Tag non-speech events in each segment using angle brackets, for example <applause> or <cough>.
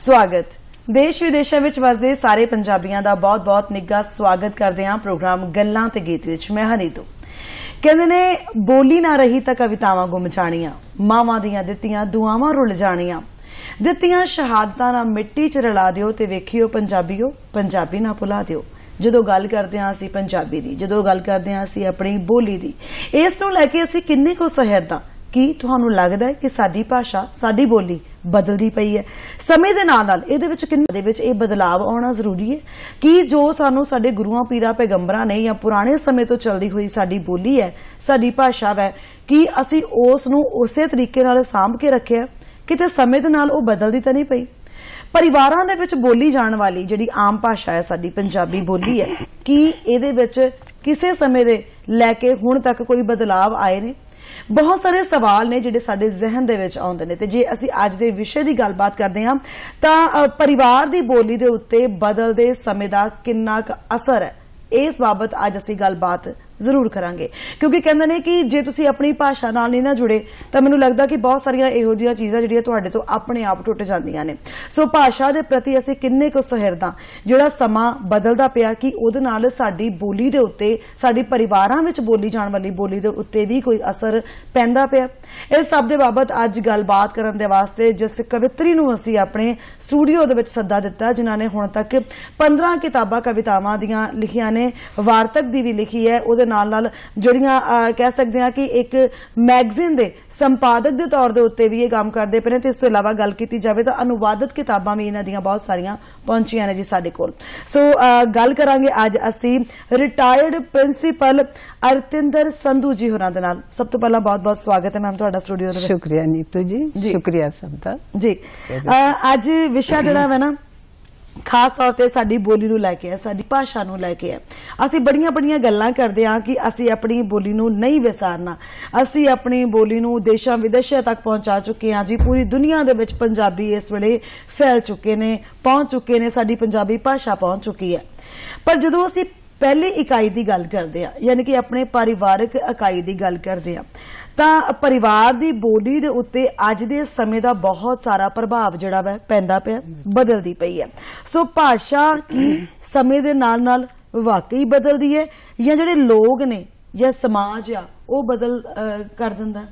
ਸਵਾਗਤ ਦੇਸ਼ ਵਿਦੇਸ਼ਾਂ ਵਿੱਚ ਵਸਦੇ ਸਾਰੇ ਪੰਜਾਬੀਆਂ ਦਾ ਬਹੁਤ-ਬਹੁਤ ਨਿੱਘਾ ਸਵਾਗਤ ਕਰਦੇ ਹਾਂ ਪ੍ਰੋਗਰਾਮ ਗੱਲਾਂ ਤੇ ਗੀਤ ਵਿੱਚ ਮੈਂ ਹਨੀਤੋ ਕਹਿੰਦੇ ਨੇ ਬੋਲੀ ਨਾ ਰਹੀ ਤਾਂ ਕਵਿਤਾਵਾਂ ਗੁੰਮ ਜਾਣੀਆਂ ਮਾਵਾਂ ਦੀਆਂ ਦਿੱਤੀਆਂ ਦੁਆਵਾਂ ਰੁੱਲ ਜਾਣੀਆਂ ਦਿੱਤੀਆਂ ਸ਼ਹਾਦਤਾਂ ਨਾਲ ਮਿੱਟੀ 'ਚ ਰਲਾ ਦਿਓ ਤੇ ਵੇਖਿਓ ਪੰਜਾਬੀਓ ਪੰਜਾਬੀ ਨਾ ਭੁਲਾ ਦਿਓ ਜਦੋਂ ਗੱਲ ਕਰਦੇ ਹਾਂ ਅਸੀਂ ਪੰਜਾਬੀ ਦੀ ਜਦੋਂ ਗੱਲ ਕਰਦੇ ਹਾਂ ਅਸੀਂ ਆਪਣੀ ਬੋਲੀ ਦੀ ਇਸ ਨੂੰ ਲੈ ਕੇ ਅਸੀਂ ਕਿੰਨੇ ਕੋ ਸਹਿਰਦਾ ਕੀ ਤੁਹਾਨੂੰ ਲੱਗਦਾ ਹੈ ਕਿ ਸਾਡੀ ਭਾਸ਼ਾ ਸਾਡੀ ਬੋਲੀ ਬਦਲਦੀ ਪਈ ਹੈ ਸਮੇਂ ਦੇ ਨਾਲ ਨਾਲ ਇਹਦੇ ਵਿੱਚ ਕਿੰਨੇ ਦੇ ਵਿੱਚ ਇਹ ਬਦਲਾਵ ਆਉਣਾ ਜ਼ਰੂਰੀ ਹੈ ਕਿ ਜੋ ਸਾਨੂੰ ਸਾਡੇ ਗੁਰੂਆਂ ਪੀਰਾਂ ਪੈਗੰਬਰਾਂ ਨੇ ਜਾਂ ਪੁਰਾਣੇ ਸਮੇਂ ਤੋਂ ਚੱਲਦੀ ਹੋਈ ਸਾਡੀ ਬੋਲੀ ਹੈ ਸਾਡੀ ਭਾਸ਼ਾ ਹੈ ਕਿ ਅਸੀਂ ਉਸ ਨੂੰ ਉਸੇ ਤਰੀਕੇ ਨਾਲ ਸਾਂਭ ਕੇ ਰੱਖਿਆ ਕਿਤੇ ਸਮੇਂ ਦੇ ਨਾਲ ਉਹ ਬਦਲਦੀ ਤਾਂ ਨਹੀਂ ਪਈ ਪਰਿਵਾਰਾਂ ਦੇ ਵਿੱਚ ਬੋਲੀ ਜਾਣ ਵਾਲੀ ਜਿਹੜੀ ਆਮ ਭਾਸ਼ਾ ਹੈ ਸਾਡੀ ਪੰਜਾਬੀ ਬੋਲੀ ਹੈ ਕਿ ਇਹਦੇ ਵਿੱਚ ਕਿਸੇ ਸਮੇਂ ਦੇ ਲੈ ਕੇ ਹੁਣ ਤੱਕ ਕੋਈ ਬਦਲਾਵ ਆਏ ਨੇ ਬਹੁਤ ਸਾਰੇ ਸਵਾਲ ਨੇ ਜਿਹੜੇ ਸਾਡੇ ਜ਼ਿਹਨ ਦੇ ਵਿੱਚ ਆਉਂਦੇ ਨੇ ਤੇ ਜੇ ਅਸੀਂ ਅੱਜ ਦੇ ਵਿਸ਼ੇ ਦੀ ਗੱਲਬਾਤ ਕਰਦੇ ਹਾਂ ਤਾਂ ਪਰਿਵਾਰ ਦੀ ਬੋਲੀ ਦੇ ਉੱਤੇ ਬਦਲਦੇ ਸਮੇਂ ਦਾ ਕਿੰਨਾ ਕੁ ਅਸਰ ਹੈ ਇਸ ਬਾਬਤ ਅੱਜ ਅਸੀਂ ਗੱਲਬਾਤ ਜ਼ਰੂਰ ਕਰਾਂਗੇ ਕਿਉਂਕਿ ਕਹਿੰਦੇ ਨੇ ਕਿ ਜੇ ਤੁਸੀਂ ਆਪਣੀ ਭਾਸ਼ਾ ਨਾਲ ਨਹੀਂ ਨਾ ਜੁੜੇ ਤਾਂ ਮੈਨੂੰ ਲੱਗਦਾ ਕਿ ਬਹੁਤ ਸਾਰੀਆਂ ਇਹੋ ਜਿਹੀਆਂ ਚੀਜ਼ਾਂ ਜਿਹੜੀਆਂ ਤੁਹਾਡੇ ਤੋਂ ਆਪਣੇ ਆਪ ਟੁੱਟ ਜਾਂਦੀਆਂ ਨੇ ਸੋ ਭਾਸ਼ਾ ਦੇ ਪ੍ਰਤੀ ਅਸੀਂ ਕਿੰਨੇ ਕੁ ਸਹਿਰਦਾ ਜਿਹੜਾ ਸਮਾਂ ਬਦਲਦਾ ਪਿਆ ਕਿ ਉਹਦੇ ਨਾਲ ਸਾਡੀ ਬੋਲੀ ਦੇ ਉੱਤੇ ਸਾਡੀ ਪਰਿਵਾਰਾਂ ਵਿੱਚ ਬੋਲੀ ਜਾਣ ਵਾਲੀ ਬੋਲੀ ਦੇ ਉੱਤੇ ਵੀ ਕੋਈ ਅਸਰ ਪੈਂਦਾ ਪਿਆ ਇਸ ਸਭ ਦੇ ਬਾਬਤ ਅੱਜ ਗੱਲਬਾਤ ਕਰਨ ਦੇ ਵਾਸਤੇ ਜਿਸ ਕਵਿਤਰੀ ਨੂੰ ਅਸੀਂ ਆਪਣੇ ਸਟੂਡੀਓ ਦੇ ਵਿੱਚ ਸੱਦਾ ਦਿੱਤਾ ਜਿਨ੍ਹਾਂ ਨੇ ਹੁਣ ਤੱਕ 15 ਕਿਤਾਬਾਂ ਕਵਿਤਾਵਾਂ ਦੀਆਂ ਲਿਖੀਆਂ ਨੇ ਵਾਰਤਕ ਦੀ ਵੀ ਲਿਖੀ ਹੈ ਉਹਦੇ ਨਾਲ ਨਾਲ ਜਿਹੜੀਆਂ ਕਹਿ ਸਕਦੇ ਆ ਕਿ ਇੱਕ ਮੈਗਜ਼ੀਨ ਦੇ ਸੰਪਾਦਕ ਦੇ ਤੌਰ ਦੇ ਉੱਤੇ ਵੀ ਇਹ ਕੰਮ ਕਰਦੇ ਪਏ ਨੇ ਤੇ ਇਸ ਤੋਂ ਇਲਾਵਾ ਗੱਲ ਕੀਤੀ ਜਾਵੇ ਤਾਂ ਅਨੁਵਾਦਿਤ ਕਿਤਾਬਾਂ ਵੀ ਇਹਨਾਂ ਦੀਆਂ ਬਹੁਤ ਸਾਰੀਆਂ ਪਹੁੰਚੀਆਂ ਨੇ ਜੀ ਸਾਡੇ ਕੋਲ ਸੋ ਗੱਲ ਕਰਾਂਗੇ ਅੱਜ ਅਸੀਂ ਰਿਟਾਇਰਡ ਪ੍ਰਿੰਸੀਪਲ ਅਰਤਿੰਦਰ ਸੰਧੂ ਜੀ ਹੋਰਾਂ ਦੇ ਨਾਲ ਸਭ ਤੋਂ ਪਹਿਲਾਂ ਬਹੁਤ-ਬਹੁਤ ਸਵਾਗਤ ਹੈ ਮੈਮ ਤੁਹਾਡਾ ਸਟੂਡੀਓ ਦੇ ਵਿੱਚ ਸ਼ੁਕਰੀਆ ਨੀਤੂ ਜੀ ਸ਼ੁਕਰੀਆ ਸਭ ਦਾ ਜੀ ਅੱਜ ਵਿਸ਼ਾ ਜਿਹੜਾ ਹੈ ਨਾ ਖਾਸ ਤੌਰ ਤੇ ਸਾਡੀ ਬੋਲੀ ਨੂੰ ਲੈ ਕੇ ਹੈ ਸਾਡੀ ਭਾਸ਼ਾ ਨੂੰ ਲੈ ਕੇ ਹੈ ਅਸੀਂ ਬੜੀਆਂ ਬੜੀਆਂ ਗੱਲਾਂ ਕਰਦੇ ਹਾਂ ਕਿ ਅਸੀਂ ਆਪਣੀ ਬੋਲੀ ਨੂੰ ਨਹੀਂ ਵਿਸਾਰਨਾ ਅਸੀਂ ਆਪਣੀ ਬੋਲੀ ਨੂੰ ਦੇਸ਼ਾਂ ਵਿਦੇਸ਼ਾਂ ਤੱਕ ਪਹੁੰਚਾ ਚੁੱਕੇ ਹਾਂ ਜੀ ਪੂਰੀ ਦੁਨੀਆ ਦੇ ਵਿੱਚ ਪੰਜਾਬੀ ਇਸ ਵੇਲੇ ਫੈਲ ਚੁੱਕੇ ਨੇ ਪਹੁੰਚ ਚੁੱਕੇ ਨੇ ਸਾਡੀ ਪੰਜਾਬੀ ਭਾਸ਼ਾ ਪਹੁੰਚ ਚੁੱਕੀ ਹੈ ਪਰ ਜਦੋਂ ਅਸੀਂ ਪਹਿਲੀ ਇਕਾਈ ਦੀ ਗੱਲ ਕਰਦੇ ਆ ਯਾਨੀ ਕਿ ਆਪਣੇ ਪਰਿਵਾਰਕ ਇਕਾਈ ਦੀ ਗੱਲ ਕਰਦੇ ਆ ਤਾਂ ਪਰਿਵਾਰ ਦੀ ਬੋਲੀ ਦੇ ਉੱਤੇ ਅੱਜ ਦੇ ਸਮੇਂ ਦਾ ਬਹੁਤ ਸਾਰਾ ਪ੍ਰਭਾਵ ਜਿਹੜਾ ਵਾ ਪੈਂਦਾ ਪਿਆ ਬਦਲਦੀ ਪਈ ਹੈ ਸੋ ਭਾਸ਼ਾ ਕੀ ਸਮੇਂ ਦੇ ਨਾਲ ਨਾਲ ਵਾਕਈ ਬਦਲਦੀ ਹੈ ਜਾਂ ਜਿਹੜੇ ਲੋਕ ਨੇ ਜਾਂ ਸਮਾਜ ਆ ਉਹ ਬਦਲ ਕਰ ਦਿੰਦਾ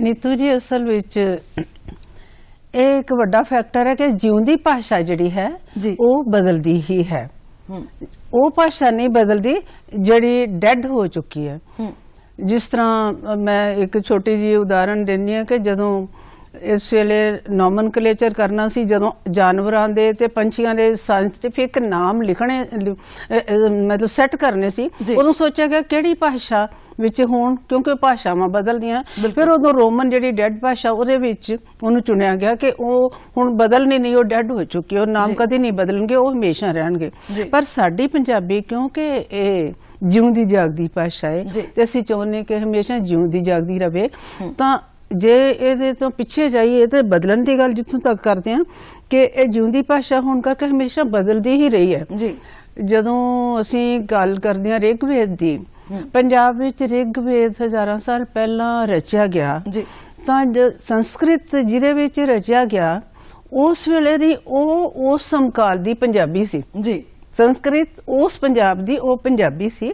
ਨੀਤੂ ਜੀ ਅਸਲ ਵਿੱਚ ਇਹ ਇੱਕ ਵੱਡਾ ਫੈਕਟਰ ਹੈ ਕਿ ਜਿਉਂਦੀ ਭਾਸ਼ਾ ਜਿਹੜੀ ਹੈ ਉਹ ਬਦਲਦੀ ਹੀ ਹੈ ਉਹ ਭਾਸ਼ਾ ਨਹੀਂ ਬਦਲਦੀ ਜਿਹੜੀ ਡੈੱਡ ਹੋ ਚੁੱਕੀ ਹੈ ਜਿਸ ਤਰ੍ਹਾਂ ਮੈਂ ਇੱਕ ਛੋਟੀ ਜੀ ਉਦਾਹਰਣ ਦਿੰਨੀ ਆ ਕਿ ਜਦੋਂ ਇਸ ਵੇਲੇ ਨੋਮਨਕਲੇਚਰ ਕਰਨਾ ਸੀ ਜਦੋਂ ਜਾਨਵਰਾਂ ਦੇ ਤੇ ਪੰਛੀਆਂ ਦੇ ਸਾਇੰਟਿਫਿਕ ਨਾਮ ਲਿਖਣੇ ਮਤਲਬ ਸੈੱਟ ਕਰਨੇ ਸੀ ਉਦੋਂ ਸੋਚਿਆ ਗਿਆ ਕਿਹੜੀ ਭਾਸ਼ਾ ਵਿੱਚ ਹੋਣ ਕਿਉਂਕਿ ਭਾਸ਼ਾਵਾਂ ਬਦਲਦੀਆਂ ਫਿਰ ਉਦੋਂ ਰੋਮਨ ਜਿਹੜੀ ਡੈਡ ਭਾਸ਼ਾ ਉਹਦੇ ਵਿੱਚ ਉਹਨੂੰ ਚੁਣਿਆ ਗਿਆ ਕਿ ਉਹ ਹੁਣ ਬਦਲਣੀ ਨਹੀਂ ਉਹ ਡੈਡ ਹੋ ਚੁੱਕੀ ਉਹ ਨਾਮ ਕਦੇ ਨਹੀਂ ਬਦਲਣਗੇ ਉਹ ਹਮੇਸ਼ਾ ਰਹਿਣਗੇ ਪਰ ਸਾਡੀ ਪੰਜਾਬੀ ਕਿਉਂਕਿ ਇਹ ਜਿਉਂਦੀ ਜਾਗਦੀ ਭਾਸ਼ਾ ਹੈ ਤੇ ਅਸੀਂ ਚਾਹੁੰਦੇ ਕਿ ਹਮੇਸ਼ਾ ਜਿਉਂਦੀ ਜਾਗਦੀ ਰਹੇ ਤਾਂ ਜੇ ਇਹਦੇ ਤੋਂ ਪਿੱਛੇ ਜਾਈਏ ਤੇ ਬਦਲਣ ਦੀ ਗੱਲ ਜਿੱਥੋਂ ਤੱਕ ਕਰਦੇ ਆ ਕਿ ਇਹ ਜਿਉਂਦੀ ਭਾਸ਼ਾ ਹੋਣ ਕਰਕੇ ਹਮੇਸ਼ਾ ਬਦਲਦੀ ਹੀ ਰਹੀ ਹੈ ਜੀ ਜਦੋਂ ਅਸੀਂ ਗੱਲ ਕਰਦੇ ਆ ਰਿਗਵੇਦ ਦੀ ਪੰਜਾਬ ਵਿੱਚ ਰਿਗਵੇਦ ਹਜ਼ਾਰਾਂ ਸਾਲ ਪਹਿਲਾਂ ਰਚਿਆ ਗਿਆ ਜੀ ਤਾਂ ਸੰਸਕ੍ਰਿਤ ਜਿਹਦੇ ਵਿੱਚ ਰਚਿਆ ਗਿਆ ਉਸ ਵੇਲੇ ਦੀ ਉਹ ਉਸ ਸਮਕਾਲ ਦੀ ਪੰਜਾਬੀ ਸੀ ਜੀ ਸੰਸਕ੍ਰਿਤ ਉਸ ਪੰਜਾਬ ਦੀ ਉਹ ਪੰਜਾਬੀ ਸੀ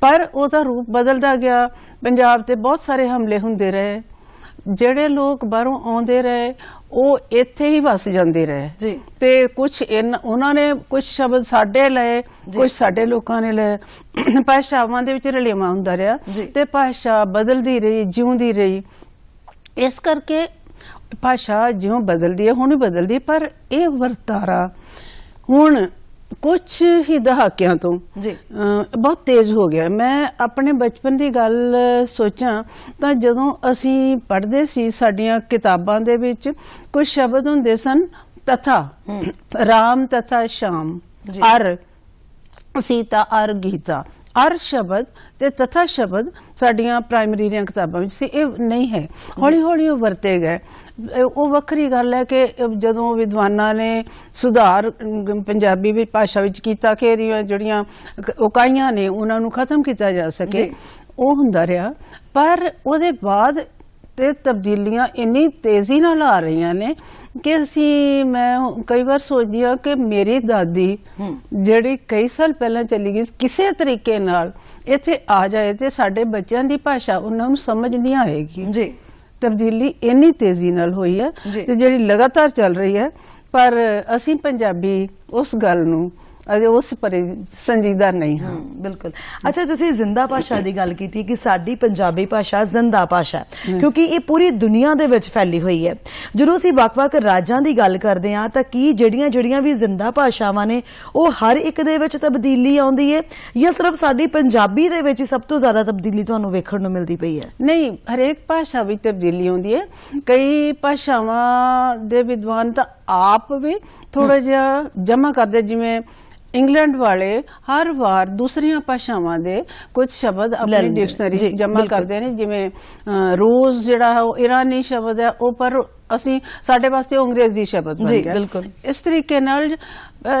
ਪਰ ਉਹਦਾ ਰੂਪ ਬਦਲਦਾ ਗਿਆ ਪੰਜਾਬ ਤੇ ਬਹੁਤ ਸਾਰੇ ਹਮਲੇ ਹੁੰਦੇ ਰਹੇ ਜਿਹੜੇ ਲੋਕ ਬਾਹਰੋਂ ਆਉਂਦੇ ਰਹੇ ਉਹ ਇੱਥੇ ਹੀ ਵਸ ਜਾਂਦੇ ਰਹੇ ਤੇ ਕੁਝ ਉਹਨਾਂ ਨੇ ਕੁਝ ਸ਼ਬਦ ਸਾਡੇ ਲਏ ਕੁਝ ਸਾਡੇ ਲੋਕਾਂ ਨੇ ਲਏ <clears throat> ਭਾਸ਼ਾਵਾਂ ਦੇ ਵਿੱਚ ਰਲੇਵਾ ਹੁੰਦਾ ਰਿਹਾ ਤੇ ਭਾਸ਼ਾ ਬਦਲਦੀ ਰਹੀ ਜਿਉਂਦੀ ਰਹੀ ਇਸ ਕਰਕੇ ਭਾਸ਼ਾ ਜਿਉਂ ਬਦਲਦੀ ਹੈ ਹੁਣ ਵੀ ਬਦਲਦੀ ਪਰ ਇਹ ਵਰਤਾਰਾ ਹੁਣ ਕੁਝ ਹੀ ਦਹਾਕਿਆਂ ਤੋਂ ਜੀ ਬਹੁਤ ਤੇਜ਼ ਹੋ ਗਿਆ ਮੈਂ ਆਪਣੇ ਬਚਪਨ ਦੀ ਗੱਲ ਸੋਚਾਂ ਤਾਂ ਜਦੋਂ ਅਸੀਂ ਪੜ੍ਹਦੇ ਸੀ ਸਾਡੀਆਂ ਕਿਤਾਬਾਂ ਦੇ ਵਿੱਚ ਕੁਝ ਸ਼ਬਦ ਹੁੰਦੇ ਸਨ ਤਥਾ ਰਾਮ ਤਥਾ ਸ਼ਾਮ ਅਰ ਸੀਤਾ ਅਰ ਗੀਤਾ ਅਰ ਸ਼ਬਦ ਤੇ ਤਥਾ ਸ਼ਬਦ ਸਾਡੀਆਂ ਪ੍ਰਾਇਮਰੀ ਦੀਆਂ ਕਿਤਾਬਾਂ ਵਿੱਚ ਸੀ ਇਹ ਨਹੀਂ ਹੈ ਹੌਲੀ ਹੌਲੀ ਉਹ ਵਰਤੇ ਗਏ ਉਹ ਵੱਖਰੀ ਗੱਲ ਹੈ ਕਿ ਜਦੋਂ ਵਿਦਵਾਨਾਂ ਨੇ ਸੁਧਾਰ ਪੰਜਾਬੀ ਵਿੱਚ ਭਾਸ਼ਾ ਵਿੱਚ ਕੀਤਾ ਕਿ ਜਿਹੜੀਆਂ ਉਕਾਈਆਂ ਨੇ ਉਹਨਾਂ ਨੂੰ ਖਤਮ ਕੀਤਾ ਜਾ ਸਕੇ ਉਹ ਹੁੰਦਾ ਰਿਹਾ ਪਰ ਉਹਦੇ ਬਾਅਦ ਤੇ ਤਬਦੀਲੀਆਂ ਇੰਨੀ ਤੇਜ਼ੀ ਨਾਲ ਆ ਰਹੀਆਂ ਨੇ ਕਿ ਅਸੀਂ ਮੈਂ ਕਈ ਵਾਰ ਸੋਚਦੀ ਹਾਂ ਕਿ ਮੇਰੀ ਦਾਦੀ ਜਿਹੜੀ ਕਈ ਸਾਲ ਪਹਿਲਾਂ ਚਲੀ ਗਈ ਕਿਸੇ ਤਰੀਕੇ ਨਾਲ ਇੱਥੇ ਆ ਜਾਏ ਤੇ ਸਾਡੇ ਬੱਚਿਆਂ ਦੀ ਭਾਸ਼ਾ ਉਹਨਾਂ ਨੂੰ ਸਮਝ ਨਹੀਂ ਆਏਗੀ ਜੀ ਤਬਦੀਲੀ ਇੰਨੀ ਤੇਜ਼ੀ ਨਾਲ ਹੋਈ ਹੈ ਤੇ ਜਿਹੜੀ ਲਗਾਤਾਰ ਚੱਲ ਰਹੀ ਹੈ ਪਰ ਅਸੀਂ ਪੰਜਾਬੀ ਉਸ ਗੱਲ ਨੂੰ ਅਜੇ ਉਸ ਪਰੇ ਸੰਜੀਦਾ ਨਹੀਂ ਹਾਂ ਬਿਲਕੁਲ ਅੱਛਾ ਤੁਸੀਂ ਜ਼ਿੰਦਾ ਭਾਸ਼ਾ ਦੀ ਗੱਲ ਕੀਤੀ ਕਿ ਸਾਡੀ ਪੰਜਾਬੀ ਭਾਸ਼ਾ ਜ਼ਿੰਦਾ ਭਾਸ਼ਾ ਕਿਉਂਕਿ ਇਹ ਪੂਰੀ ਦੁਨੀਆ ਦੇ ਵਿੱਚ ਫੈਲੀ ਹੋਈ ਹੈ ਜਦੋਂ ਅਸੀਂ ਵੱਖ-ਵੱਖ ਰਾਜਾਂ ਦੀ ਗੱਲ ਕਰਦੇ ਹਾਂ ਤਾਂ ਕੀ ਜਿਹੜੀਆਂ ਜਿਹੜੀਆਂ ਵੀ ਜ਼ਿੰਦਾ ਭਾਸ਼ਾਵਾਂ ਨੇ ਉਹ ਹਰ ਇੱਕ ਦੇ ਵਿੱਚ ਤਬਦੀਲੀ ਆਉਂਦੀ ਹੈ ਜਾਂ ਸਿਰਫ ਸਾਡੀ ਪੰਜਾਬੀ ਦੇ ਵਿੱਚ ਹੀ ਸਭ ਤੋਂ ਜ਼ਿਆਦਾ ਤਬਦੀਲੀ ਤੁਹਾਨੂੰ ਵੇਖਣ ਨੂੰ ਮਿਲਦੀ ਪਈ ਹੈ ਨਹੀਂ ਹਰੇਕ ਭਾਸ਼ਾ ਵਿੱਚ ਤਬਦੀਲੀ ਆਉਂਦੀ ਹੈ ਕਈ ਭਾਸ਼ਾਵਾਂ ਦੇ ਵਿਦਵਾਨ ਤਾਂ ਆਪ ਵੀ ਥੋੜਾ ਜਿਹਾ ਜਮਾ ਕਰਦੇ ਜਿਵੇਂ ਇੰਗਲੈਂਡ ਵਾਲੇ ਹਰ ਵਾਰ ਦੂਸਰੀਆਂ ਭਾਸ਼ਾਵਾਂ ਦੇ ਕੁਝ ਸ਼ਬਦ ਆਪਣੀ ਡਿਕਸ਼ਨਰੀ 'ਚ ਜਮ੍ਹਾਂ ਕਰਦੇ ਨੇ ਜਿਵੇਂ ਰੋਜ਼ ਜਿਹੜਾ ਹੈ ਉਹ ਇਰਾਨੀ ਸ਼ਬਦ ਹੈ ਉਹ ਪਰ ਅਸੀਂ ਸਾਡੇ ਵਾਸਤੇ ਅੰਗਰੇਜ਼ੀ ਸ਼ਬਦ ਬਣ ਗਿਆ ਬਿਲਕੁਲ ਇਸ ਤਰੀਕੇ ਨਾਲ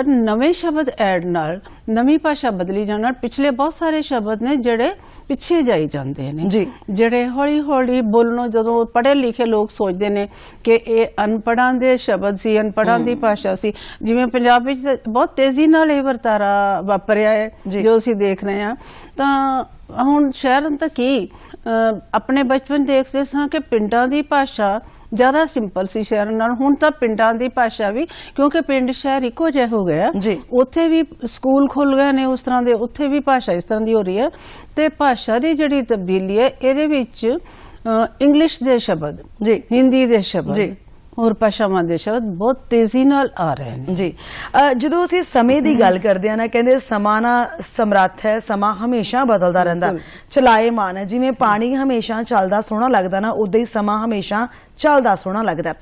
ਨਵੇਂ ਸ਼ਬਦ ਐਡ ਨਾਲ ਨਵੀਂ ਭਾਸ਼ਾ ਬਦਲੀ ਜਾਣ ਨਾਲ ਪਿਛਲੇ ਬਹੁਤ ਸਾਰੇ ਸ਼ਬਦ ਨੇ ਜਿਹੜੇ ਪਿੱਛੇ ਜਾਈ ਜਾਂਦੇ ਨੇ ਜਿਹੜੇ ਹੌਲੀ ਹੌਲੀ ਬੋਲਣੋਂ ਜਦੋਂ ਪੜ੍ਹੇ ਲਿਖੇ ਲੋਕ ਸੋਚਦੇ ਨੇ ਕਿ ਇਹ ਅਨਪੜਾਂ ਦੇ ਸ਼ਬਦ ਸੀ ਅਨਪੜਾਂ ਦੀ ਭਾਸ਼ਾ ਸੀ ਜਿਵੇਂ ਪੰਜਾਬ ਵਿੱਚ ਬਹੁਤ ਤੇਜ਼ੀ ਨਾਲ ਇਹ ਵਰਤਾਰਾ ਵਾਪਰਿਆ ਹੈ ਜੋ ਅਸੀਂ ਦੇਖ ਰਹੇ ਹਾਂ ਤਾਂ ਹੁਣ ਸ਼ਹਿਰਾਂ ਤੱਕ ਕੀ ਆਪਣੇ ਬਚਪਨ ਦੇਖਦੇ ਸਾਂ ਕਿ ਪਿੰਡਾਂ ਦੀ ਭਾਸ਼ਾ ਜ਼ਿਆਦਾ ਸਿੰਪਲ ਸੀ ਸ਼ਹਿਰ ਨਾਲ ਹੁਣ ਤਾਂ ਪਿੰਡਾਂ ਦੀ ਭਾਸ਼ਾ ਵੀ ਕਿਉਂਕਿ ਪਿੰਡ ਸ਼ਹਿਰ ਇੱਕੋ ਜਿਹਾ ਹੋ ਗਿਆ ਉੱਥੇ ਵੀ ਸਕੂਲ ਖੁੱਲ ਗਏ ਨੇ ਉਸ ਤਰ੍ਹਾਂ ਦੇ ਉੱਥੇ ਵੀ ਭਾਸ਼ਾ ਇਸ ਤਰ੍ਹਾਂ ਦੀ ਹੋ ਰਹੀ ਹੈ ਤੇ ਭਾਸ਼ਾ ਦੀ ਜਿਹੜੀ ਤਬਦੀਲੀ ਹੈ ਇਹਦੇ ਵਿੱਚ ਇੰਗਲਿਸ਼ ਦੇ ਸ਼ਬਦ ਜੀ ਹਿੰਦੀ ਦੇ ਸ਼ਬਦ ਜੀ ਹੋਰ ਭਾਸ਼ਾਵਾਂ ਦੇ ਸ਼ਬਦ ਬਹੁਤ ਤੇਜ਼ੀ ਨਾਲ ਆ ਰਹੇ ਨੇ ਜੀ ਜਦੋਂ ਅਸੀਂ ਸਮੇਂ ਦੀ ਗੱਲ ਕਰਦੇ ਆ ਨਾ ਕਹਿੰਦੇ ਸਮਾਂ ਨਾ ਸਮਰੱਥ ਹੈ ਸਮਾਂ ਹਮੇਸ਼ਾ ਬਦਲਦਾ ਰਹਿੰਦਾ ਚਲਾਏ ਹੈ ਜਿਵੇਂ ਪਾਣੀ ਹਮੇਸ਼ਾ ਚੱਲਦਾ ਸੋਹਣਾ ਲੱਗਦਾ ਨਾ ਉਦਾਂ ਹੀ ਸਮਾਂ ਹਮੇਸ਼ਾ ਚੱਲਦਾ ਸੋਹਣਾ ਲੱਗਦਾ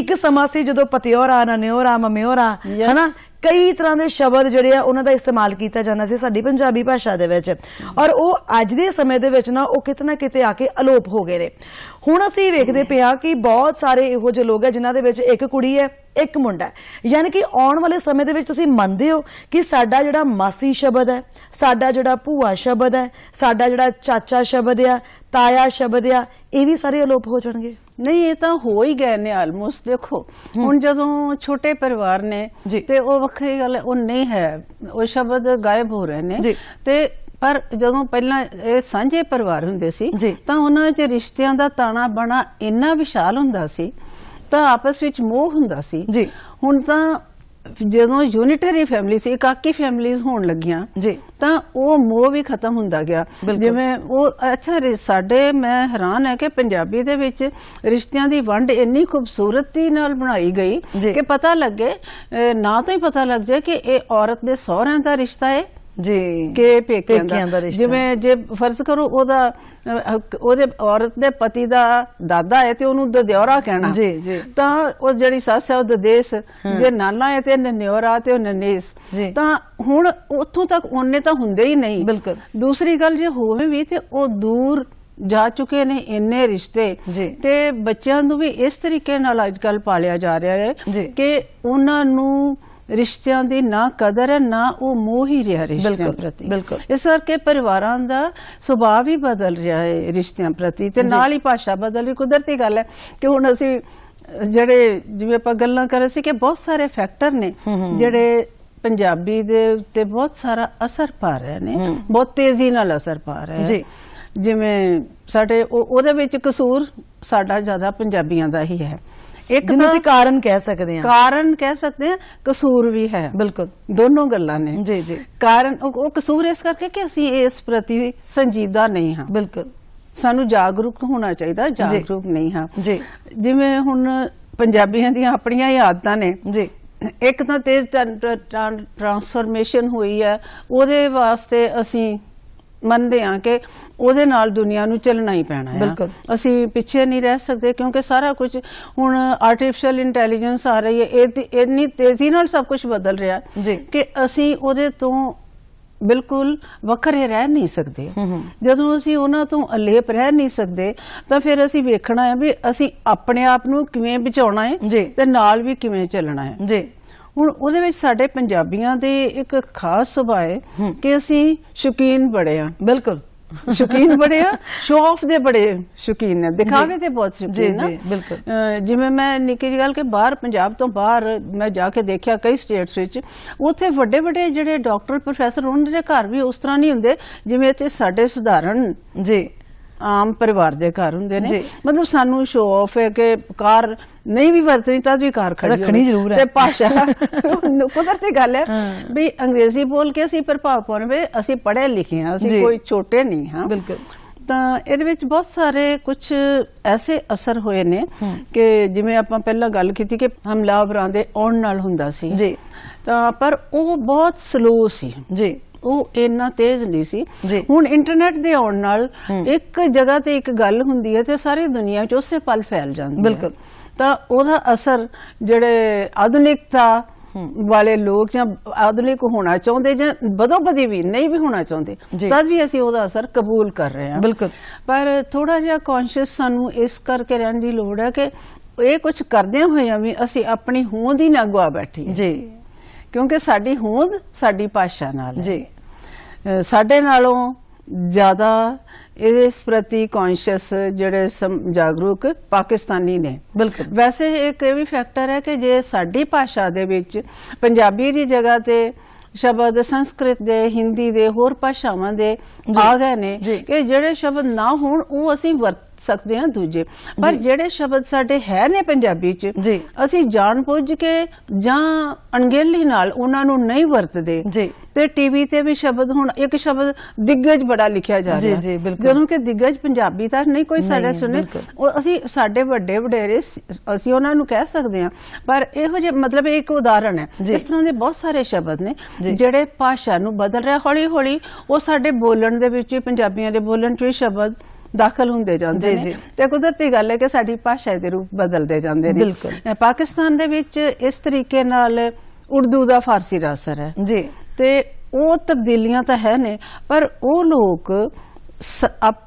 ਇੱਕ ਸਮਾਂ ਸੀ ਜਦੋਂ ਪਤਿਓਰਾ ਨਨਿਓਰਾ ਮਮਿਓਰਾ ਹਨਾ ਕਈ ਤਰ੍ਹਾਂ ਦੇ ਸ਼ਬਦ ਜਿਹੜੇ ਆ ਉਹਨਾਂ ਦਾ ਇਸਤੇਮਾਲ ਕੀਤਾ ਜਾਂਦਾ ਸੀ ਸਾਡੀ ਪੰਜਾਬੀ ਭਾਸ਼ਾ ਦੇ ਵਿੱਚ ਔਰ ਉਹ ਅੱਜ ਦੇ ਸਮੇਂ ਦੇ ਵਿੱਚ ਨਾ ਉਹ ਕਿਤਨਾ ਕਿਤੇ ਆ ਕੇ ਅਲੋਪ ਹੋ ਗਏ ਨੇ ਹੁਣ ਅਸੀਂ ਵੇਖਦੇ ਪਿਆ ਕਿ ਬਹੁਤ ਸਾਰੇ ਇਹੋ ਜਿਹੇ ਲੋਕ ਆ ਜਿਨ੍ਹਾਂ ਦੇ ਵਿੱਚ ਇੱਕ ਕੁੜੀ ਹੈ ਇੱਕ ਮੁੰਡਾ ਯਾਨੀ ਕਿ ਆਉਣ ਵਾਲੇ ਸਮੇਂ ਦੇ ਵਿੱਚ ਤੁਸੀਂ ਮੰਨਦੇ ਹੋ ਕਿ ਸਾਡਾ ਜਿਹੜਾ ਮਾਸੀ ਸ਼ਬਦ ਹੈ ਸਾਡਾ ਜਿਹੜਾ ਭੂਆ ਸ਼ਬਦ ਹੈ ਸਾਡਾ ਜਿਹੜਾ ਚਾਚਾ ਸ਼ਬਦ ਆ ਤਾਇਆ ਸ਼ਬਦ ਆ ਇਹ ਵੀ ਸਾਰੇ ਅਲੋਪ ਹੋ ਜਾਣਗੇ ਨਹੀਂ ਇਹ ਤਾਂ ਹੋ ਹੀ ਗਏ ਨੇ ਆਲਮੋਸਟ ਦੇਖੋ ਹੁਣ ਜਦੋਂ ਛੋਟੇ ਪਰਿਵਾਰ ਨੇ ਤੇ ਉਹ ਵੱਖਰੀ ਗੱਲ ਉਹ ਨਹੀਂ ਹੈ ਉਹ ਸ਼ਬਦ ਗਾਇਬ ਹੋ ਰਹੇ ਨੇ ਤੇ ਪਰ ਜਦੋਂ ਪਹਿਲਾਂ ਇਹ ਸਾਂਝੇ ਪਰਿਵਾਰ ਹੁੰਦੇ ਸੀ ਤਾਂ ਉਹਨਾਂ ਵਿੱਚ ਰਿਸ਼ਤਿਆਂ ਦਾ ਤਾਣਾ ਬਣਾ ਇੰਨਾ ਵਿਸ਼ਾਲ ਹੁੰਦਾ ਸੀ ਤਾਂ ਆਪਸ ਵਿੱਚ ਮੋਹ ਹੁੰਦਾ ਸੀ ਜੀ ਹੁਣ ਤਾਂ ਜਦੋਂ ਯੂਨਿਟਰੀ ਫੈਮਿਲੀ ਸੀ ਇਕਾਕੀ ਫੈਮਿਲੀਆਂ ਹੋਣ ਲੱਗੀਆਂ ਜੀ ਤਾਂ ਉਹ ਮੋਹ ਵੀ ਖਤਮ ਹੁੰਦਾ ਗਿਆ ਜਿਵੇਂ ਉਹ ਅੱਛਾ ਸਾਡੇ ਮੈਂ ਹੈਰਾਨ ਹੈ ਕਿ ਪੰਜਾਬੀ ਦੇ ਵਿੱਚ ਰਿਸ਼ਤਿਆਂ ਦੀ ਵੰਡ ਇੰਨੀ ਖੂਬਸੂਰਤੀ ਨਾਲ ਬਣਾਈ ਗਈ ਕਿ ਪਤਾ ਲੱਗੇ ਨਾ ਤਾਂ ਹੀ ਪਤਾ ਲੱਗ ਜਾਏ ਕਿ ਇਹ ਔਰਤ ਦੇ ਸਹੁਰਿਆਂ ਦਾ ਰਿਸ਼ਤਾ ਹੈ ਜੀ ਕਿ ਪੇਕਿਆਂ ਦਾ ਜਿਵੇਂ ਜੇ ਫਰਜ਼ ਕਰੋ ਉਹਦਾ ਉਹਦੇ ਔਰਤ ਦੇ ਪਤੀ ਦਾ ਦਾਦਾ ਹੈ ਤੇ ਉਹਨੂੰ ਦਦਿਓਰਾ ਕਹਿਣਾ ਜੀ ਜੀ ਤਾਂ ਉਸ ਜਿਹੜੀ ਸੱਸ ਹੈ ਉਹ ਦਦੇਸ ਜੇ ਨਾਨਾ ਹੈ ਤੇ ਨਨਿਓਰਾ ਤੇ ਉਹ ਨਨੇਸ ਤਾਂ ਹੁਣ ਉੱਥੋਂ ਤੱਕ ਉਹਨੇ ਤਾਂ ਹੁੰਦੇ ਹੀ ਨਹੀਂ ਬਿਲਕੁਲ ਦੂਸਰੀ ਗੱਲ ਜੇ ਹੋਵੇ ਵੀ ਤੇ ਉਹ ਦੂਰ ਜਾ ਚੁੱਕੇ ਨੇ ਇੰਨੇ ਰਿਸ਼ਤੇ ਤੇ ਬੱਚਿਆਂ ਨੂੰ ਵੀ ਇਸ ਤਰੀਕੇ ਨਾਲ ਅੱਜਕੱਲ ਪਾਲਿਆ ਜਾ ਰਿਹਾ ਹੈ ਕਿ ਉਹਨਾਂ ਨੂੰ ਰਿਸ਼ਤਿਆਂ ਦੀ ਨਾ ਕਦਰ ਹੈ ਨਾ ਉਹ ਮੋਹ ਹੀ ਰਿਹਾ ਰਿਸ਼ਤਿਆਂ ਪ੍ਰਤੀ ਇਸ ਕਰਕੇ ਪਰਿਵਾਰਾਂ ਦਾ ਸੁਭਾਅ ਵੀ ਬਦਲ ਰਿਹਾ ਹੈ ਰਿਸ਼ਤਿਆਂ ਪ੍ਰਤੀ ਤੇ ਨਾਲ ਹੀ ਭਾਸ਼ਾ ਬਦਲ ਰਹੀ ਕੁਦਰਤੀ ਗੱਲ ਹੈ ਕਿ ਹੁਣ ਅਸੀਂ ਜਿਹੜੇ ਜਿਵੇਂ ਆਪਾਂ ਗੱਲਾਂ ਕਰ ਰਹੇ ਸੀ ਕਿ ਬਹੁਤ ਸਾਰੇ ਫੈਕਟਰ ਨੇ ਜਿਹੜੇ ਪੰਜਾਬੀ ਦੇ ਉੱਤੇ ਬਹੁਤ ਸਾਰਾ ਅਸਰ ਪਾ ਰਹੇ ਨੇ ਬਹੁਤ ਤੇਜ਼ੀ ਨਾਲ ਅਸਰ ਪਾ ਰਹੇ ਜੀ ਜਿਵੇਂ ਸਾਡੇ ਉਹਦੇ ਵਿੱਚ ਕਸੂਰ ਸਾਡਾ ਜ਼ਿਆਦਾ ਪੰਜਾਬੀਆਂ ਦਾ ਹੀ ਹੈ ਇੱਕ ਤਾਂ ਅਸੀਂ ਕਾਰਨ ਕਹਿ ਸਕਦੇ ਹਾਂ ਕਾਰਨ ਕਹਿ ਸਕਦੇ ਹਾਂ ਕਸੂਰ ਵੀ ਹੈ ਬਿਲਕੁਲ ਦੋਨੋਂ ਗੱਲਾਂ ਨੇ ਜੀ ਜੀ ਕਾਰਨ ਉਹ ਕਸੂਰ ਇਸ ਕਰਕੇ ਕਿ ਅਸੀਂ ਇਸ ਪ੍ਰਤੀ ਸੰਜੀਦਾ ਨਹੀਂ ਹਾਂ ਬਿਲਕੁਲ ਸਾਨੂੰ ਜਾਗਰੂਕ ਹੋਣਾ ਚਾਹੀਦਾ ਜਾਗਰੂਕ ਨਹੀਂ ਹਾਂ ਜੀ ਜਿਵੇਂ ਹੁਣ ਪੰਜਾਬੀਆਂ ਦੀਆਂ ਆਪਣੀਆਂ ਹੀ ਆਦਤਾਂ ਨੇ ਜੀ ਇੱਕ ਤਾਂ ਤੇਜ਼ ਟ੍ਰਾਂਸਫਰਮੇਸ਼ਨ ਹੋਈ ਹੈ ਉਹਦੇ ਵਾਸਤੇ ਅਸੀਂ ਮੰਨਦੇ ਆ ਕਿ ਉਹਦੇ ਨਾਲ ਦੁਨੀਆ ਨੂੰ ਚੱਲਣਾ ਹੀ ਪੈਣਾ ਹੈ ਅਸੀਂ ਪਿੱਛੇ ਨਹੀਂ ਰਹਿ ਸਕਦੇ ਕਿਉਂਕਿ ਸਾਰਾ ਕੁਝ ਹੁਣ ਆਰਟੀਫੀਸ਼ੀਅਲ ਇੰਟੈਲੀਜੈਂਸ ਆ ਰਹੀ ਹੈ ਇਹ ਇੰਨੀ ਤੇਜ਼ੀ ਨਾਲ ਸਭ ਕੁਝ ਬਦਲ ਰਿਹਾ ਕਿ ਅਸੀਂ ਉਹਦੇ ਤੋਂ ਬਿਲਕੁਲ ਵੱਖਰੇ ਰਹਿ ਨਹੀਂ ਸਕਦੇ ਜਦੋਂ ਅਸੀਂ ਉਹਨਾਂ ਤੋਂ ਅਲੇਪ ਰਹਿ ਨਹੀਂ ਸਕਦੇ ਤਾਂ ਫਿਰ ਅਸੀਂ ਵੇਖਣਾ ਹੈ ਵੀ ਅਸੀਂ ਆਪਣੇ ਆਪ ਨੂੰ ਕਿਵੇਂ ਬਚਾਉਣਾ ਹੈ ਤੇ ਨਾਲ ਵੀ ਕਿਵੇਂ ਚੱਲਣਾ ਹੈ ਜੀ ਹੁਣ ਉਹਦੇ ਵਿੱਚ ਸਾਡੇ ਪੰਜਾਬੀਆਂ ਦੇ ਇੱਕ ਖਾਸ ਸੁਭਾਅ ਹੈ ਕਿ ਅਸੀਂ ਸ਼ੁਕੀਨ ਬੜੇ ਆ ਬਿਲਕੁਲ ਸ਼ੁਕੀਨ ਬੜੇ ਆ ਸ਼ੋਅ ਆਫ ਦੇ ਬੜੇ ਸ਼ੁਕੀਨ ਨੇ ਦਿਖਾਵੇ ਤੇ ਬਹੁਤ ਸ਼ੌਕੀਨ ਜੀ ਬਿਲਕੁਲ ਜਿਵੇਂ ਮੈਂ ਨਿੱਕੀ ਜੀ ਗੱਲ ਕਿ ਬਾਹਰ ਪੰਜਾਬ ਤੋਂ ਬਾਹਰ ਮੈਂ ਜਾ ਕੇ ਦੇਖਿਆ ਕਈ ਸਟੇਟਸ ਵਿੱਚ ਉੱਥੇ ਵੱਡੇ ਵੱਡੇ ਜਿਹੜੇ ਡਾਕਟਰ ਪ੍ਰੋਫੈਸਰ ਉਹਨਾਂ ਦੇ ਘਰ ਵੀ ਉਸ ਤਰ੍ਹਾਂ ਨਹੀਂ ਹੁੰਦੇ ਜਿਵੇਂ ਇੱਥੇ ਸਾਡੇ ਸਧਾਰਨ ਜੀ ਆਮ ਪਰਿਵਾਰ ਦੇ ਘਰ ਹੁੰਦੇ ਨੇ ਮਤਲਬ ਸਾਨੂੰ ਸ਼ੋਅ ਆਫ ਹੈ ਕਿ ਕਾਰ ਨਹੀਂ ਵੀ ਵਰਤਣੀ ਤਾਂ ਵੀ ਕਾਰ ਖੜੀ ਰੱਖਣੀ ਜ਼ਰੂਰ ਹੈ ਤੇ ਪਾਸ਼ਾ ਕੁਦਰਤੀ ਗੱਲ ਹੈ ਵੀ ਅੰਗਰੇਜ਼ੀ ਬੋਲ ਕੇ ਅਸੀਂ ਪ੍ਰਭਾਵ ਪਾਉਣੇ ਵੀ ਅਸੀਂ ਪੜ੍ਹੇ ਲਿਖੇ ਹਾਂ ਅਸੀਂ ਕੋਈ ਛੋਟੇ ਨਹੀਂ ਹਾਂ ਬਿਲਕੁਲ ਤਾਂ ਇਹਦੇ ਵਿੱਚ ਬਹੁਤ ਸਾਰੇ ਕੁਝ ਐਸੇ ਅਸਰ ਹੋਏ ਨੇ ਕਿ ਜਿਵੇਂ ਆਪਾਂ ਪਹਿਲਾਂ ਗੱਲ ਕੀਤੀ ਕਿ ਹਮਲਾਵਰਾਂ ਦੇ ਆਉਣ ਨਾਲ ਹੁੰਦਾ ਸੀ ਜੀ ਤਾਂ ਪਰ ਉਹ ਬਹੁਤ ਸਲੋ ਸੀ ਜੀ ਉਹ ਇੰਨਾ ਤੇਜ਼ ਨਹੀਂ ਸੀ ਹੁਣ ਇੰਟਰਨੈਟ ਦੇ ਆਉਣ ਨਾਲ ਇੱਕ ਜਗ੍ਹਾ ਤੇ ਇੱਕ ਗੱਲ ਹੁੰਦੀ ਹੈ ਤੇ ਸਾਰੀ ਦੁਨੀਆ 'ਚ ਉਸੇ ਪਲ ਫੈਲ ਜਾਂਦੀ ਹੈ ਬਿਲਕੁਲ ਤਾਂ ਉਹਦਾ ਅਸਰ ਜਿਹੜੇ ਆਧੁਨਿਕਤਾ ਵਾਲੇ ਲੋਕ ਜਾਂ ਆਧੁਨਿਕ ਹੋਣਾ ਚਾਹੁੰਦੇ ਜਾਂ ਬਦੋਬਦੀ ਵੀ ਨਹੀਂ ਵੀ ਹੋਣਾ ਚਾਹੁੰਦੇ ਤਦ ਵੀ ਅਸੀਂ ਉਹਦਾ ਅਸਰ ਕਬੂਲ ਕਰ ਰਹੇ ਹਾਂ ਬਿਲਕੁਲ ਪਰ ਥੋੜਾ ਜਿਹਾ ਕੌਨਸ਼ੀਅਸ ਸਾਨੂੰ ਇਸ ਕਰਕੇ ਰਹਿਣ ਦੀ ਲੋੜ ਹੈ ਕਿ ਇਹ ਕੁਝ ਕਰਦੇ ਹੋਏ ਵੀ ਅਸੀਂ ਆਪਣੀ ਹੋਂਦ ਹੀ ਨਾ ਗਵਾ ਬੈਠੀਏ ਜੀ ਕਿਉਂਕਿ ਸਾਡੀ ਹੋਂਦ ਸਾਡੀ ਭਾਸ਼ਾ ਨਾਲ ਹੈ ਜੀ ਸਾਡੇ ਨਾਲੋਂ ਜ਼ਿਆਦਾ ਇਸ ਪ੍ਰਤੀ ਕੌਂਸ਼ੀਅਸ ਜਿਹੜੇ ਜਾਗਰੂਕ ਪਾਕਿਸਤਾਨੀ ਨੇ ਬਿਲਕੁਲ ਵੈਸੇ ਇੱਕ ਇਹ ਵੀ ਫੈਕਟਰ ਹੈ ਕਿ ਜੇ ਸਾਡੀ ਭਾਸ਼ਾ ਦੇ ਵਿੱਚ ਪੰਜਾਬੀ ਦੀ ਜਗ੍ਹਾ ਤੇ ਸ਼ਬਦ ਸੰਸਕ੍ਰਿਤ ਦੇ ਹਿੰਦੀ ਦੇ ਹੋਰ ਭਾਸ਼ਾਵਾਂ ਦੇ ਆ ਗਏ ਨੇ ਕਿ ਜਿਹੜੇ ਸ਼ਬਦ ਨਾ ਹੋਣ ਉਹ ਅਸੀਂ ਵਰਤ ਸਕਦੇ ਆ ਦੂਜੇ ਪਰ ਜਿਹੜੇ ਸ਼ਬਦ ਸਾਡੇ ਹੈ ਨੇ ਪੰਜਾਬੀ 'ਚ ਅਸੀਂ ਜਾਣ ਪੁੱਝ ਕੇ ਜਾਂ ਅਣਗਹਿਲੀ ਨਾਲ ਉਹਨਾਂ ਨੂੰ ਨਹੀਂ ਵਰਤਦੇ ਤੇ ਟੀਵੀ ਤੇ ਵੀ ਸ਼ਬਦ ਹੁਣ ਇੱਕ ਸ਼ਬਦ ਦਿੱਗਜ ਬੜਾ ਲਿਖਿਆ ਜਾ ਰਿਹਾ ਜੀ ਜੀ ਜਦੋਂ ਕਿ ਦਿੱਗਜ ਪੰਜਾਬੀ ਦਾ ਨਹੀਂ ਕੋਈ ਸਾਡੇ ਸੁਣੇ ਅਸੀਂ ਸਾਡੇ ਵੱਡੇ ਵਡੇਰੇ ਅਸੀਂ ਉਹਨਾਂ ਨੂੰ ਕਹਿ ਸਕਦੇ ਹਾਂ ਪਰ ਇਹੋ ਜਿਹਾ ਮਤਲਬ ਇੱਕ ਉਦਾਹਰਣ ਹੈ ਇਸ ਤਰ੍ਹਾਂ ਦੇ ਬਹੁਤ ਸਾਰੇ ਸ਼ਬਦ ਨੇ ਜਿਹੜੇ ਭਾਸ਼ਾ ਨੂੰ ਬਦਲ ਰਿਹਾ ਹੌਲੀ ਹੌਲੀ ਉਹ ਸਾਡੇ ਬੋਲਣ ਦੇ ਵਿੱਚ ਪੰਜਾਬੀਆਂ ਦੇ ਬੋਲਣ 'ਚ ਵੀ ਸ਼ਬਦ ਦਾਖਲ ਹੁੰਦੇ ਜਾਂਦੇ ਨੇ ਤੇ ਕੁਦਰਤੀ ਗੱਲ ਹੈ ਕਿ ਸਾਡੀ ਭਾਸ਼ਾ ਦੇ ਰੂਪ ਬਦਲਦੇ ਜਾਂਦੇ ਨੇ ਪਾਕਿਸਤਾਨ ਦੇ ਵਿੱਚ ਇਸ ਤਰੀਕੇ ਨਾਲ ਉਰਦੂ ਦਾ ਫਾਰਸੀ ਦਾ ਅਸਰ ਹੈ ਜੀ ਤੇ ਉਹ ਤਬਦੀਲੀਆਂ ਤਾਂ ਹੈ ਨੇ ਪਰ ਉਹ ਲੋਕ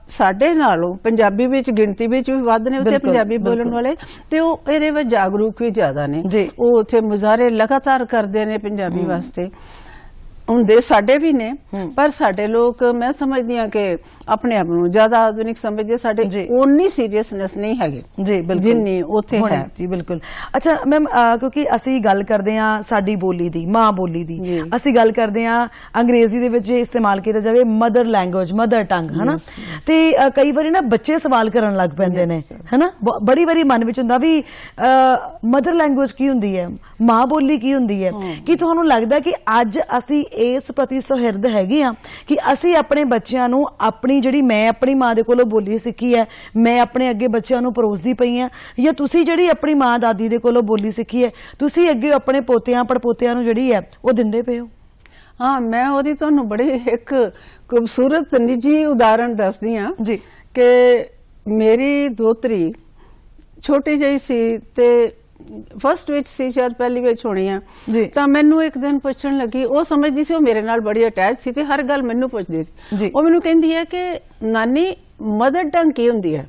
ਸਾਡੇ ਨਾਲੋਂ ਪੰਜਾਬੀ ਵਿੱਚ ਗਿਣਤੀ ਵਿੱਚ ਵੀ ਵੱਧ ਨੇ ਉੱਥੇ ਪੰਜਾਬੀ ਬੋਲਣ ਵਾਲੇ ਤੇ ਉਹ ਇਹਦੇ ਵਿੱਚ ਜਾਗਰੂਕ ਵੀ ਜ਼ਿਆਦਾ ਨੇ ਉਹ ਉੱਥੇ ਮੁਜ਼ਾਹਰੇ ਲਗਾਤਾਰ ਕਰਦੇ ਨੇ ਪੰਜਾਬੀ ਵਾਸਤੇ ਦੇ ਸਾਡੇ ਵੀ ਨੇ ਪਰ ਸਾਡੇ ਲੋਕ ਮੈਂ ਸਮਝਦੀ ਆ ਕਿ ਆਪਣੇ ਆਪ ਨੂੰ ਜ਼ਿਆਦਾ ਆਧੁਨਿਕ ਸਮਝਦੇ ਸਾਡੇ ਓਨੀ ਸੀਰੀਅਸਨੈਸ ਨਹੀਂ ਹੈਗੇ ਜੀ ਬਿਲਕੁਲ ਜਿੰਨੀ ਉੱਥੇ ਹੈ ਜੀ ਬਿਲਕੁਲ ਅੱਛਾ ਮੈਮ ਕਿਉਂਕਿ ਅਸੀਂ ਗੱਲ ਕਰਦੇ ਆ ਸਾਡੀ ਬੋਲੀ ਦੀ ਮਾਂ ਬੋਲੀ ਦੀ ਅਸੀਂ ਗੱਲ ਕਰਦੇ ਆ ਅੰਗਰੇਜ਼ੀ ਦੇ ਵਿੱਚ ਇਸਤੇਮਾਲ ਕੀਤਾ ਜਾਵੇ ਮਦਰ ਲੈਂਗੁਏਜ ਮਦਰ ਟੰਗ ਹਨਾ ਤੇ ਕਈ ਵਾਰੀ ਨਾ ਬੱਚੇ ਸਵਾਲ ਕਰਨ ਲੱਗ ਪੈਂਦੇ ਨੇ ਹਨਾ ਬੜੀ ਵਾਰੀ ਮਨ ਵਿੱਚ ਹੁੰਦਾ ਵੀ ਮਦਰ ਲੈਂਗੁਏਜ ਕੀ ਹੁੰਦੀ ਹੈ ਮਾਂ ਬੋਲੀ ਕੀ ਹੁੰਦੀ ਹੈ ਕੀ ਤੁਹਾਨੂੰ ਲੱਗਦਾ ਕਿ ਅੱਜ ਅਸੀਂ ਇਸ ਪ੍ਰਤੀ ਸਹਿਰਦ ਹੈਗੇ ਆ ਕਿ ਅਸੀਂ ਆਪਣੇ ਬੱਚਿਆਂ ਨੂੰ ਆਪਣੀ ਜਿਹੜੀ ਮੈਂ ਆਪਣੀ ਮਾਂ ਦੇ ਕੋਲੋਂ ਬੋਲੀ ਸਿੱਖੀ ਹੈ ਮੈਂ ਆਪਣੇ ਅੱਗੇ ਬੱਚਿਆਂ ਨੂੰ ਪਰੋਸਦੀ ਪਈ ਆ ਜਾਂ ਤੁਸੀਂ ਜਿਹੜੀ ਆਪਣੀ ਮਾਂ ਦਾਦੀ ਦੇ ਕੋਲੋਂ ਬੋਲੀ ਸਿੱਖੀ ਹੈ ਤੁਸੀਂ ਅੱਗੇ ਆਪਣੇ ਪੋਤਿਆਂ ਪੜਪੋਤਿਆਂ ਨੂੰ ਜਿਹੜੀ ਹੈ ਉਹ ਦਿੰਦੇ ਪਏ ਹੋ ਹਾਂ ਮੈਂ ਉਹਦੀ ਤੁਹਾਨੂੰ ਬੜੀ ਇੱਕ ਖੂਬਸੂਰਤ ਨਿੱਜੀ ਉਦਾਹਰਣ ਦੱਸਦੀ ਆ ਜੀ ਕਿ ਮੇਰੀ ਦੋਤਰੀ ਛੋਟੀ ਜਿਹੀ ਸੀ ਤੇ ਫਰਸਟ ਵਿੱਚ ਸੀ ਸ਼ਾਇਦ ਪਹਿਲੀ ਵਿੱਚ ਹੋਣੀ ਆ ਤਾਂ ਮੈਨੂੰ ਇੱਕ ਦਿਨ ਪੁੱਛਣ ਲੱਗੀ ਉਹ ਸਮਝਦੀ ਸੀ ਉਹ ਮੇਰੇ ਨਾਲ ਬੜੀ ਅਟੈਚ ਸੀ ਤੇ ਹਰ ਗੱਲ ਮੈਨੂੰ ਪੁੱਛਦੀ ਸੀ ਉਹ ਮੈਨੂੰ ਕਹਿੰਦੀ ਹੈ ਕਿ ਨਾਨੀ ਮਦਰ ਟੰਗ ਕੀ ਹੁੰਦੀ ਹੈ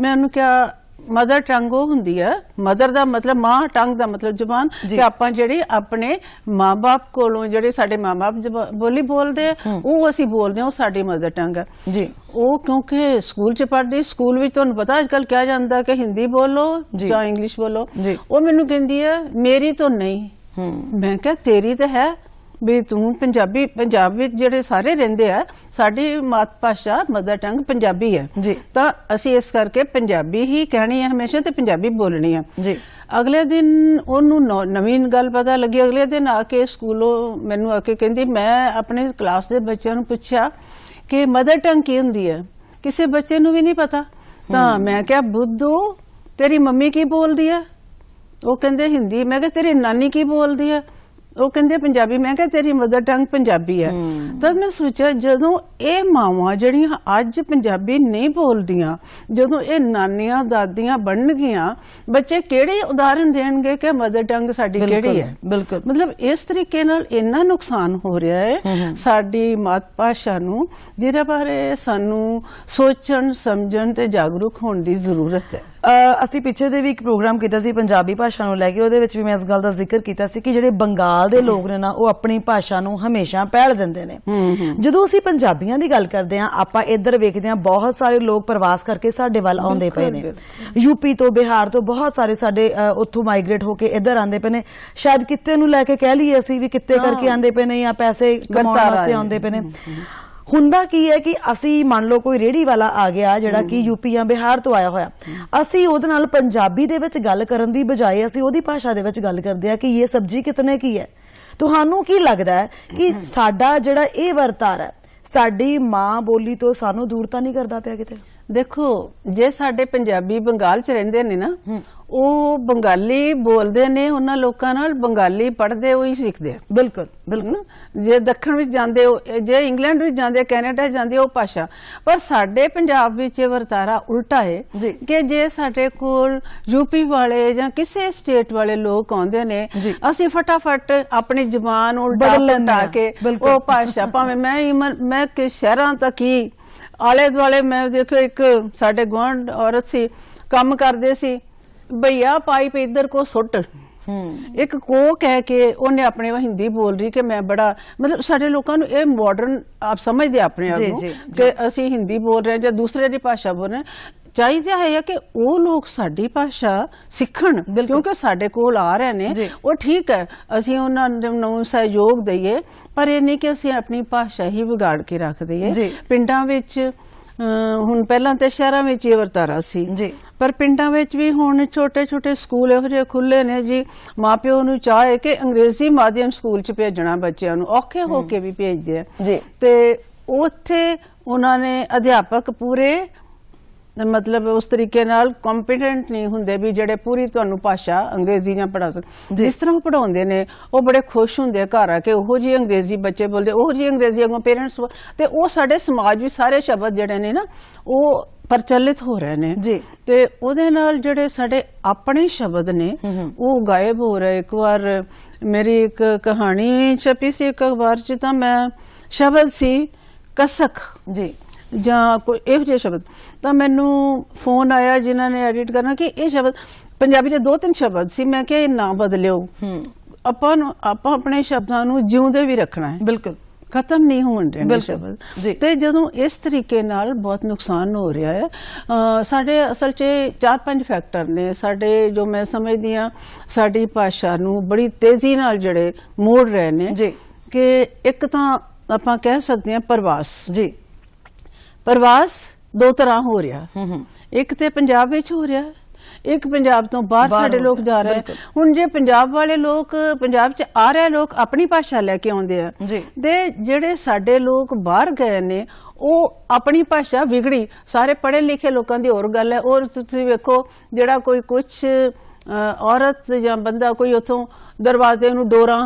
ਮੈਂ ਉਹਨੂੰ ਕਿਹਾ ਮਦਰ ਟੰਗ ਉਹ ਹੁੰਦੀ ਹੈ ਮਦਰ ਦਾ ਮਤਲਬ ਮਾਂ ਟੰਗ ਦਾ ਮਤਲਬ ਜ਼ੁਬਾਨ ਕਿ ਆਪਾਂ ਜਿਹੜੇ ਆਪਣੇ ਮਾਪੇ ਕੋਲੋਂ ਜਿਹੜੇ ਸਾਡੇ ਮਾਪੇ ਬੋਲੀ ਬੋਲਦੇ ਉਹ ਅਸੀਂ ਬੋਲਦੇ ਉਹ ਸਾਡੀ ਮਦਰ ਟੰਗ ਆ ਜੀ ਉਹ ਕਿਉਂਕਿ ਸਕੂਲ ਚ ਪੜ੍ਹਦੀ ਸਕੂਲ ਵਿੱਚ ਤੁਹਾਨੂੰ ਪਤਾ ਅੱਜ ਕੱਲ ਕਿਹਾ ਜਾਂਦਾ ਕਿ ਹਿੰਦੀ ਬੋਲੋ ਜਾਂ ਇੰਗਲਿਸ਼ ਬੋਲੋ ਉਹ ਮੈਨੂੰ ਕਹਿੰਦੀ ਹੈ ਮੇਰੀ ਤਾਂ ਨਹੀਂ ਮੈਂ ਕਿਹਾ ਤੇਰੀ ਤਾਂ ਹੈ ਵੀ ਤੂੰ ਪੰਜਾਬੀ ਪੰਜਾਬ ਵਿੱਚ ਜਿਹੜੇ ਸਾਰੇ ਰਹਿੰਦੇ ਆ ਸਾਡੀ ਮਾਤ ਭਾਸ਼ਾ ਮਦਰ ਟੰਗ ਪੰਜਾਬੀ ਹੈ ਤਾਂ ਅਸੀਂ ਇਸ ਕਰਕੇ ਪੰਜਾਬੀ ਹੀ ਕਹਿਣੀ ਹੈ ਹਮੇਸ਼ਾ ਤੇ ਪੰਜਾਬੀ ਬੋਲਣੀ ਹੈ ਜੀ ਅਗਲੇ ਦਿਨ ਉਹਨੂੰ ਨਵੀਂ ਗੱਲ ਪਤਾ ਲੱਗੀ ਅਗਲੇ ਦਿਨ ਆ ਕੇ ਸਕੂਲੋਂ ਮੈਨੂੰ ਆ ਕੇ ਕਹਿੰਦੀ ਮੈਂ ਆਪਣੇ ਕਲਾਸ ਦੇ ਬੱਚਿਆਂ ਨੂੰ ਪੁੱਛਿਆ ਕਿ ਮਦਰ ਟੰਗ ਕੀ ਹੁੰਦੀ ਹੈ ਕਿਸੇ ਬੱਚੇ ਨੂੰ ਵੀ ਨਹੀਂ ਪਤਾ ਤਾਂ ਮੈਂ ਕਿਹਾ ਬੁੱਧੂ ਤੇਰੀ ਮੰਮੀ ਕੀ ਬੋਲਦੀ ਹੈ ਉਹ ਕਹਿੰਦੇ ਹਿੰਦੀ ਮੈਂ ਕਿਹਾ ਤੇਰੀ ਨਾਨੀ ਕੀ ਬੋਲਦੀ ਹੈ ਉਹ ਕਹਿੰਦੇ ਪੰਜਾਬੀ ਮੈਂ ਕਿਹਾ ਤੇਰੀ ਮਦਰ ਟੰਗ ਪੰਜਾਬੀ ਹੈ ਤਦ ਮੈਂ ਸੋਚਿਆ ਜਦੋਂ ਇਹ ਮਾਵਾਂ ਜਿਹੜੀਆਂ ਅੱਜ ਪੰਜਾਬੀ ਨਹੀਂ ਬੋਲਦੀਆਂ ਜਦੋਂ ਇਹ ਨਾਨੀਆਂ ਦਾਦੀਆਂ ਬਣਨਗੀਆਂ ਬੱਚੇ ਕਿਹੜੇ ਉਦਾਹਰਨ ਦੇਣਗੇ ਕਿ ਮਦਰ ਟੰਗ ਸਾਡੀ ਕਿਹੜੀ ਹੈ ਬਿਲਕੁਲ ਮਤਲਬ ਇਸ ਤਰੀਕੇ ਨਾਲ ਇੰਨਾ ਨੁਕਸਾਨ ਹੋ ਰਿਹਾ ਹੈ ਸਾਡੀ ਮਾਤ ਭਾਸ਼ਾ ਨੂੰ ਜਿਹਦੇ ਬਾਰੇ ਸਾਨੂੰ ਸੋਚਣ ਸਮਝਣ ਤੇ ਜਾਗਰੂਕ ਹੋਣ ਦੀ ਜ਼ਰੂਰਤ ਹੈ ਅਸੀਂ ਪਿੱਛੇ ਜੇ ਵੀ ਇੱਕ ਪ੍ਰੋਗਰਾਮ ਕੀਤਾ ਸੀ ਪੰਜਾਬੀ ਭਾਸ਼ਾ ਨੂੰ ਲੈ ਕੇ ਉਹਦੇ ਵਿੱਚ ਵੀ ਮੈਂ ਇਸ ਗੱਲ ਦਾ ਜ਼ਿਕਰ ਕੀਤਾ ਸੀ ਕਿ ਜਿਹੜੇ ਬੰਗਾਲ ਦੇ ਲੋਕ ਨੇ ਨਾ ਉਹ ਆਪਣੀ ਭਾਸ਼ਾ ਨੂੰ ਹਮੇਸ਼ਾ ਪਹਿਲ ਦਿੰਦੇ ਨੇ ਜਦੋਂ ਅਸੀਂ ਪੰਜਾਬੀਆਂ ਦੀ ਗੱਲ ਕਰਦੇ ਆ ਆਪਾਂ ਇੱਧਰ ਵੇਖਦੇ ਆ ਬਹੁਤ ਸਾਰੇ ਲੋਕ ਪ੍ਰਵਾਸ ਕਰਕੇ ਸਾਡੇ ਵੱਲ ਆਉਂਦੇ ਪਏ ਨੇ ਯੂਪੀ ਤੋਂ ਬਿਹਾਰ ਤੋਂ ਬਹੁਤ ਸਾਰੇ ਸਾਡੇ ਉੱਥੋਂ ਮਾਈਗ੍ਰੇਟ ਹੋ ਕੇ ਇੱਧਰ ਆਉਂਦੇ ਪਏ ਨੇ ਸ਼ਾਇਦ ਕਿਤੇ ਨੂੰ ਲੈ ਕੇ ਕਹਿ ਲਈਏ ਅਸੀਂ ਵੀ ਕਿਤੇ ਕਰਕੇ ਆਉਂਦੇ ਪਏ ਨੇ ਜਾਂ ਪੈਸੇ ਕਮਾਉਣ ਵਾਸਤੇ ਆਉਂਦੇ ਪਏ ਨੇ ਹੁੰਦਾ ਕੀ ਹੈ ਕਿ ਅਸੀਂ ਮੰਨ ਲਓ ਕੋਈ ਰੇੜੀ ਵਾਲਾ ਆ ਗਿਆ ਜਿਹੜਾ ਕਿ ਯੂਪੀ ਜਾਂ ਬਿਹਾਰ ਤੋਂ ਆਇਆ ਹੋਇਆ ਅਸੀਂ ਉਹਦੇ ਨਾਲ ਪੰਜਾਬੀ ਦੇ ਵਿੱਚ ਗੱਲ ਕਰਨ ਦੀ ਬਜਾਏ ਅਸੀਂ ਉਹਦੀ ਭਾਸ਼ਾ ਦੇ ਵਿੱਚ ਗੱਲ ਕਰਦੇ ਆ ਕਿ ਇਹ ਸਬਜ਼ੀ ਕਿਤਨੇ ਕੀ ਹੈ ਤੁਹਾਨੂੰ ਕੀ ਲੱਗਦਾ ਹੈ ਕਿ ਸਾਡਾ ਜਿਹੜਾ ਇਹ ਵਰਤਾਰਾ ਹੈ ਸਾਡੀ ਮਾਂ ਬੋਲੀ ਤੋਂ ਸਾਨੂੰ ਦੂਰ ਤਾਂ ਨਹੀਂ ਕਰਦਾ ਪਿਆ ਕਿਤੇ ਦੇਖੋ ਜੇ ਸਾਡੇ ਪੰਜਾਬੀ ਬੰਗਾਲ ਚ ਰਹਿੰਦੇ ਨੇ ਨਾ ਉਹ ਬੰਗਾਲੀ ਬੋਲਦੇ ਨੇ ਉਹਨਾਂ ਲੋਕਾਂ ਨਾਲ ਬੰਗਾਲੀ ਪੜ੍ਹਦੇ ਹੋਈ ਸਿੱਖਦੇ ਬਿਲਕੁਲ ਬਿਲਕੁਲ ਜੇ ਦੱਖਣ ਵਿੱਚ ਜਾਂਦੇ ਜੇ ਇੰਗਲੈਂਡ ਵਿੱਚ ਜਾਂਦੇ ਕੈਨੇਡਾ ਜਾਂਦੇ ਉਹ ਭਾਸ਼ਾ ਪਰ ਸਾਡੇ ਪੰਜਾਬ ਵਿੱਚ ਇਹ ਵਰਤਾਰਾ ਉਲਟਾ ਹੈ ਕਿ ਜੇ ਸਾਡੇ ਕੋਲ ਯੂਪੀ ਵਾਲੇ ਜਾਂ ਕਿਸੇ ਸਟੇਟ ਵਾਲੇ ਲੋਕ ਆਉਂਦੇ ਨੇ ਅਸੀਂ ਫਟਾਫਟ ਆਪਣੀ ਜ਼ੁਬਾਨ ਉਲਟਾ ਕੇ ਉਹ ਭਾਸ਼ਾ ਭਾਵੇਂ ਮੈਂ ਮੈਂ ਕਿ ਸ਼ਹਿਰਾਂ ਤੱਕ ਹੀ ਆਲੇ ਦੁਆਲੇ ਮੈਂ ਦੇਖਿਆ ਇੱਕ ਸਾਡੇ ਗਵੰਡ ਔਰਤ ਸੀ ਕੰਮ ਕਰਦੇ ਸੀ ਭਈਆ ਪਾਈਪ ਇੱਧਰ ਕੋ ਸੁੱਟ ਇੱਕ ਕੋ ਕਹਿ ਕੇ ਉਹਨੇ ਆਪਣੇ ਵਾ ਹਿੰਦੀ ਬੋਲ ਰਹੀ ਕਿ ਮੈਂ ਬੜਾ ਮਤਲਬ ਸਾਡੇ ਲੋਕਾਂ ਨੂੰ ਇਹ ਮਾਡਰਨ ਆਪ ਸਮਝਦੇ ਆਪਣੇ ਆਪ ਨੂੰ ਕਿ ਅਸੀਂ ਹਿੰਦੀ ਬੋਲ ਰਹੇ ਜਾਂ ਦੂਸਰੇ ਦੀ ਭਾਸ਼ਾ ਬੋਲ ਰਹੇ ਚਾਹੀਦਾ ਹੈ ਕਿ ਉਹ ਲੋਕ ਸਾਡੀ ਭਾਸ਼ਾ ਸਿੱਖਣ ਕਿਉਂਕਿ ਸਾਡੇ ਕੋਲ ਆ ਰਹੇ ਨੇ ਉਹ ਠੀਕ ਹੈ ਅਸੀਂ ਉਹਨਾਂ ਨੂੰ ਸਹਿਯੋਗ ਦਈਏ ਪਰ ਇਹ ਨਹੀਂ ਕਿ ਅਸੀਂ ਆਪਣੀ ਭਾਸ਼ਾ ਹੀ ਵਿਗਾੜ ਕੇ ਰੱਖ ਦਈਏ ਪਿੰਡਾਂ ਵਿੱਚ ਹੁਣ ਪਹਿਲਾਂ ਤੇ ਸ਼ਹਿਰਾਂ ਵਿੱਚ ਹੀ ਵਰਤਾਰਾ ਸੀ ਜੀ ਪਰ ਪਿੰਡਾਂ ਵਿੱਚ ਵੀ ਹੁਣ ਛੋਟੇ-ਛੋਟੇ ਸਕੂਲ ਇਹੋ ਜਿਹੇ ਖੁੱਲੇ ਨੇ ਜੀ ਮਾਪਿਓ ਨੂੰ ਚਾਹੇ ਕਿ ਅੰਗਰੇਜ਼ੀ ਮਾਧਿਅਮ ਸਕੂਲ 'ਚ ਭੇਜਣਾ ਬੱਚਿਆਂ ਨੂੰ ਔਖੇ ਹੋ ਕੇ ਵੀ ਭੇਜਦੇ ਆ ਤੇ ਉੱਥੇ ਉਹਨਾਂ ਨੇ ਅਧਿਆਪਕ ਪੂਰੇ ਮਤਲਬ ਉਸ ਤਰੀਕੇ ਨਾਲ ਕੰਪੀਟੈਂਟ ਨਹੀਂ ਹੁੰਦੇ ਵੀ ਜਿਹੜੇ ਪੂਰੀ ਤੁਹਾਨੂੰ ਭਾਸ਼ਾ ਅੰਗਰੇਜ਼ੀ ਜਾਂ ਪੜਾ ਸਕਦੇ ਜਿਸ ਤਰ੍ਹਾਂ ਉਹ ਪੜਾਉਂਦੇ ਨੇ ਉਹ ਬੜੇ ਖੁਸ਼ ਹੁੰਦੇ ਘਰ ਆ ਕੇ ਉਹੋ ਜੀ ਅੰਗਰੇਜ਼ੀ ਬੱਚੇ ਬੋਲਦੇ ਉਹੋ ਜੀ ਅੰਗਰੇਜ਼ੀ ਅਗੋਂ ਪੇਰੈਂਟਸ ਤੇ ਉਹ ਸਾਡੇ ਸਮਾਜ ਵਿੱਚ ਸਾਰੇ ਸ਼ਬਦ ਜਿਹੜੇ ਨੇ ਨਾ ਉਹ ਪ੍ਰਚਲਿਤ ਹੋ ਰਹੇ ਨੇ ਜੀ ਤੇ ਉਹਦੇ ਨਾਲ ਜਿਹੜੇ ਸਾਡੇ ਆਪਣੇ ਸ਼ਬਦ ਨੇ ਉਹ ਗਾਇਬ ਹੋ ਰਹੇ ਇੱਕ ਵਾਰ ਮੇਰੀ ਇੱਕ ਕਹਾਣੀ ਛਪੀ ਸੀ ਇੱਕ ਅਖਬਾਰ 'ਚ ਤਾਂ ਮੈਂ ਸ਼ਬਦ ਸੀ ਕਸਕ ਜੀ ਜਾਂ ਕੋਈ ਇਹੋ ਜਿਹੇ ਸ਼ਬਦ ਤਾਂ ਮੈਨੂੰ ਫੋਨ ਆਇਆ ਜਿਨ੍ਹਾਂ ਨੇ ਐਡਿਟ ਕਰਨਾ ਕਿ ਇਹ ਸ਼ਬਦ ਪੰਜਾਬੀ ਦੇ ਦੋ ਤਿੰਨ ਸ਼ਬਦ ਸੀ ਮੈਂ ਕਿਹਾ ਇਹ ਨਾ ਬਦਲਿਓ ਆਪਾਂ ਨੂੰ ਆਪਾਂ ਆਪਣੇ ਸ਼ਬਦਾਂ ਨੂੰ ਜਿਉਂਦੇ ਵੀ ਰੱਖਣਾ ਹੈ ਬਿਲਕੁਲ ਖਤਮ ਨਹੀਂ ਹੋਣ ਦੇਣੇ ਸ਼ਬਦ ਤੇ ਜਦੋਂ ਇਸ ਤਰੀਕੇ ਨਾਲ ਬਹੁਤ ਨੁਕਸਾਨ ਹੋ ਰਿਹਾ ਹੈ ਸਾਡੇ ਅਸਲ 'ਚ ਚਾਰ ਪੰਜ ਫੈਕਟਰ ਨੇ ਸਾਡੇ ਜੋ ਮੈਂ ਸਮਝਦੀ ਆ ਸਾਡੀ ਭਾਸ਼ਾ ਨੂੰ ਬੜੀ ਤੇਜ਼ੀ ਨਾਲ ਜਿਹੜੇ ਮੋੜ ਰਹੇ ਨੇ ਜੀ ਕਿ ਇੱਕ ਤਾਂ ਆਪਾਂ ਕਹਿ ਸਕਦੇ ਆ ਪ੍ਰਵਾਸ ਜੀ ਪ੍ਰਵਾਸ ਦੋ ਤਰ੍ਹਾਂ ਹੋ ਰਿਹਾ ਇੱਕ ਤੇ ਪੰਜਾਬ ਵਿੱਚ ਹੋ ਰਿਹਾ ਇੱਕ ਪੰਜਾਬ ਤੋਂ ਬਾਹਰ ਸਾਡੇ ਲੋਕ ਜਾ ਰਹੇ ਹੁਣ ਜੇ ਪੰਜਾਬ ਵਾਲੇ ਲੋਕ ਪੰਜਾਬ 'ਚ ਆ ਰਹੇ ਲੋਕ ਆਪਣੀ ਭਾਸ਼ਾ ਲੈ ਕੇ ਆਉਂਦੇ ਆ ਤੇ ਜਿਹੜੇ ਸਾਡੇ ਲੋਕ ਬਾਹਰ ਗਏ ਨੇ ਉਹ ਆਪਣੀ ਭਾਸ਼ਾ ਵਿਗੜੀ ਸਾਰੇ ਪੜ੍ਹੇ ਲਿਖੇ ਲੋਕਾਂ ਦੀ ਹੋਰ ਗੱਲ ਹੈ ਔਰ ਤੁਸੀਂ ਵੇਖੋ ਜਿਹੜਾ ਕੋਈ ਕੁਝ ਔਰਤ ਜਾਂ ਬੰਦਾ ਕੋਈ ਉਥੋਂ ਦਰਵਾਜ਼ੇ ਨੂੰ ਡੋਰਾ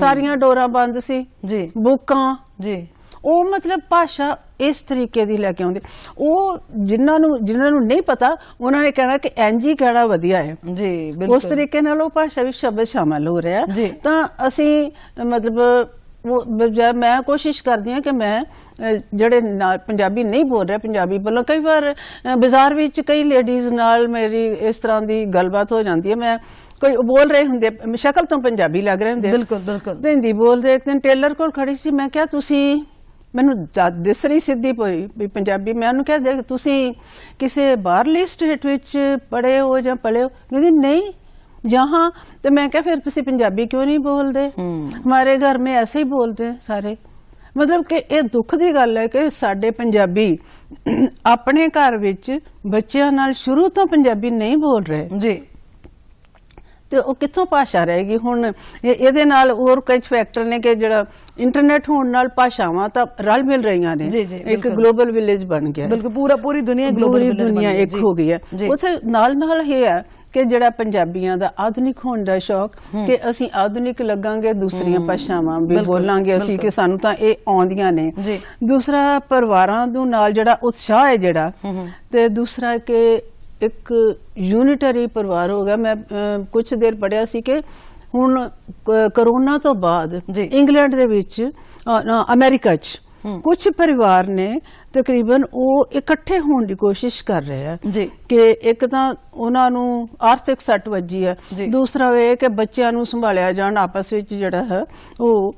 ਸਾਰੀਆਂ ਡੋਰਾ ਬੰਦ ਸੀ ਜੀ ਬੁੱਕਾਂ ਜੀ ਉਹ ਮਤਲਬ ਭਾਸ਼ਾ ਇਸ ਤਰੀਕੇ ਦੀ ਲੈ ਕੇ ਆਉਂਦੇ ਉਹ ਜਿਨ੍ਹਾਂ ਨੂੰ ਜਿਨ੍ਹਾਂ ਨੂੰ ਨਹੀਂ ਪਤਾ ਉਹਨਾਂ ਨੇ ਕਹਿਣਾ ਕਿ ਐਂਜੀ ਕਿਹੜਾ ਵਧੀਆ ਹੈ ਜੀ ਬਿਲਕੁਲ ਉਸ ਤਰੀਕੇ ਨਾਲ ਉਹ ਭਾਸ਼ਾ ਵੀ ਸ਼ਬਦ ਸ਼ਾਮਲ ਹੋ ਰਿਹਾ ਤਾਂ ਅਸੀਂ ਮਤਲਬ ਉਹ ਮੈਂ ਕੋਸ਼ਿਸ਼ ਕਰਦੀ ਹਾਂ ਕਿ ਮੈਂ ਜਿਹੜੇ ਪੰਜਾਬੀ ਨਹੀਂ ਬੋਲ ਰਿਹਾ ਪੰਜਾਬੀ ਬੋਲੋ ਕਈ ਵਾਰ ਬਾਜ਼ਾਰ ਵਿੱਚ ਕਈ ਲੇਡੀਜ਼ ਨਾਲ ਮੇਰੀ ਇਸ ਤਰ੍ਹਾਂ ਦੀ ਗੱਲਬਾਤ ਹੋ ਜਾਂਦੀ ਹੈ ਮੈਂ ਕੋਈ ਬੋਲ ਰਹੇ ਹੁੰਦੇ ਸ਼ਕਲ ਤੋਂ ਪੰਜਾਬੀ ਲੱਗ ਰਹੇ ਹੁੰਦੇ ਬਿਲਕੁਲ ਬਿਲਕੁਲ ਹਿੰਦੀ ਬੋਲਦੇ ਇੱਕ ਦਿਨ ਟੇਲਰ ਕੋਲ ਖੜੀ ਸੀ ਮੈਂ ਕਿਹਾ ਤੁਸੀਂ ਮੈਨੂੰ ਦਸਰੀ ਸਿੱਧੀ ਪਈ ਵੀ ਪੰਜਾਬੀ ਮੈਂ ਉਹਨੂੰ ਕਿਹਾ ਦੇਖ ਤੁਸੀਂ ਕਿਸੇ ਲਿਸਟ ਸਟੇਟ ਵਿੱਚ ਪੜੇ ਹੋ ਜਾਂ ਪੜੇ ਹੋ ਕਹਿੰਦੀ ਨਹੀਂ ਜਹਾਂ ਤੇ ਮੈਂ ਕਿਹਾ ਫਿਰ ਤੁਸੀਂ ਪੰਜਾਬੀ ਕਿਉਂ ਨਹੀਂ ਬੋਲਦੇ ਹਮਾਰੇ ਘਰ ਮੇ ਐਸੇ ਹੀ ਬੋਲਦੇ ਸਾਰੇ ਮਤਲਬ ਕਿ ਇਹ ਦੁੱਖ ਦੀ ਗੱਲ ਹੈ ਕਿ ਸਾਡੇ ਪੰਜਾਬੀ ਆਪਣੇ ਘਰ ਵਿੱਚ ਬੱਚਿਆਂ ਨਾਲ ਸ਼ੁਰੂ ਤੋਂ ਪੰਜਾਬੀ ਨਹੀਂ ਬੋਲ ਰਹੇ ਜੀ ਤੇ ਉਹ ਕਿੱਥੋਂ ਭਾਸ਼ਾ ਰਹੇਗੀ ਹੁਣ ਇਹਦੇ ਨਾਲ ਹੋਰ ਕੁਝ ਫੈਕਟਰ ਨੇ ਕਿ ਜਿਹੜਾ ਇੰਟਰਨੈਟ ਹੋਣ ਨਾਲ ਭਾਸ਼ਾਵਾਂ ਤਾਂ ਰਲ ਮਿਲ ਰਹੀਆਂ ਨੇ ਇੱਕ ਗਲੋਬਲ ਵਿਲੇਜ ਬਣ ਗਿਆ ਬਿਲਕੁਲ ਪੂਰਾ ਪੂਰੀ ਦੁਨੀਆ ਗਲੋਬਲ ਵਿਲੇਜ ਦੁਨੀਆ ਇੱਕ ਹੋ ਗਈ ਹੈ ਉਸ ਨਾਲ ਨਾਲ ਇਹ ਹੈ ਕਿ ਜਿਹੜਾ ਪੰਜਾਬੀਆਂ ਦਾ ਆਧੁਨਿਕ ਹੋਣ ਦਾ ਸ਼ੌਕ ਕਿ ਅਸੀਂ ਆਧੁਨਿਕ ਲੱਗਾਂਗੇ ਦੂਸਰੀਆਂ ਭਾਸ਼ਾਵਾਂ ਵੀ ਬੋਲਾਂਗੇ ਅਸੀਂ ਕਿ ਸਾਨੂੰ ਤਾਂ ਇਹ ਆਉਂਦੀਆਂ ਨੇ ਦੂਸਰਾ ਪਰਿਵਾਰਾਂ ਨੂੰ ਨਾਲ ਜਿਹੜਾ ਉਤਸ਼ਾਹ ਹੈ ਜਿਹੜਾ ਤੇ ਦੂਸਰਾ ਕਿ ਇੱਕ ਯੂਨਿਟਰੀ ਪਰਿਵਾਰ ਹੋ ਗਿਆ ਮੈਂ ਕੁਝ ਦੇਰ ਪੜਿਆ ਸੀ ਕਿ ਹੁਣ ਕਰੋਨਾ ਤੋਂ ਬਾਅਦ ਇੰਗਲੈਂਡ ਦੇ ਵਿੱਚ ਅਮਰੀਕਾ 'ਚ ਕੁਝ ਪਰਿਵਾਰ ਨੇ ਤਕਰੀਬਨ ਉਹ ਇਕੱਠੇ ਹੋਣ ਦੀ ਕੋਸ਼ਿਸ਼ ਕਰ ਰਹੇ ਆ ਕਿ ਇੱਕ ਤਾਂ ਉਹਨਾਂ ਨੂੰ ਆਰਥਿਕ ਸੱਟ ਵੱਜੀ ਹੈ ਦੂਸਰਾ ਇਹ ਕਿ ਬੱਚਿਆਂ ਨੂੰ ਸੰਭਾਲਿਆ ਜਾਣ ਆਪਸ ਵਿੱਚ ਜਿਹੜਾ ਹੈ ਉਹ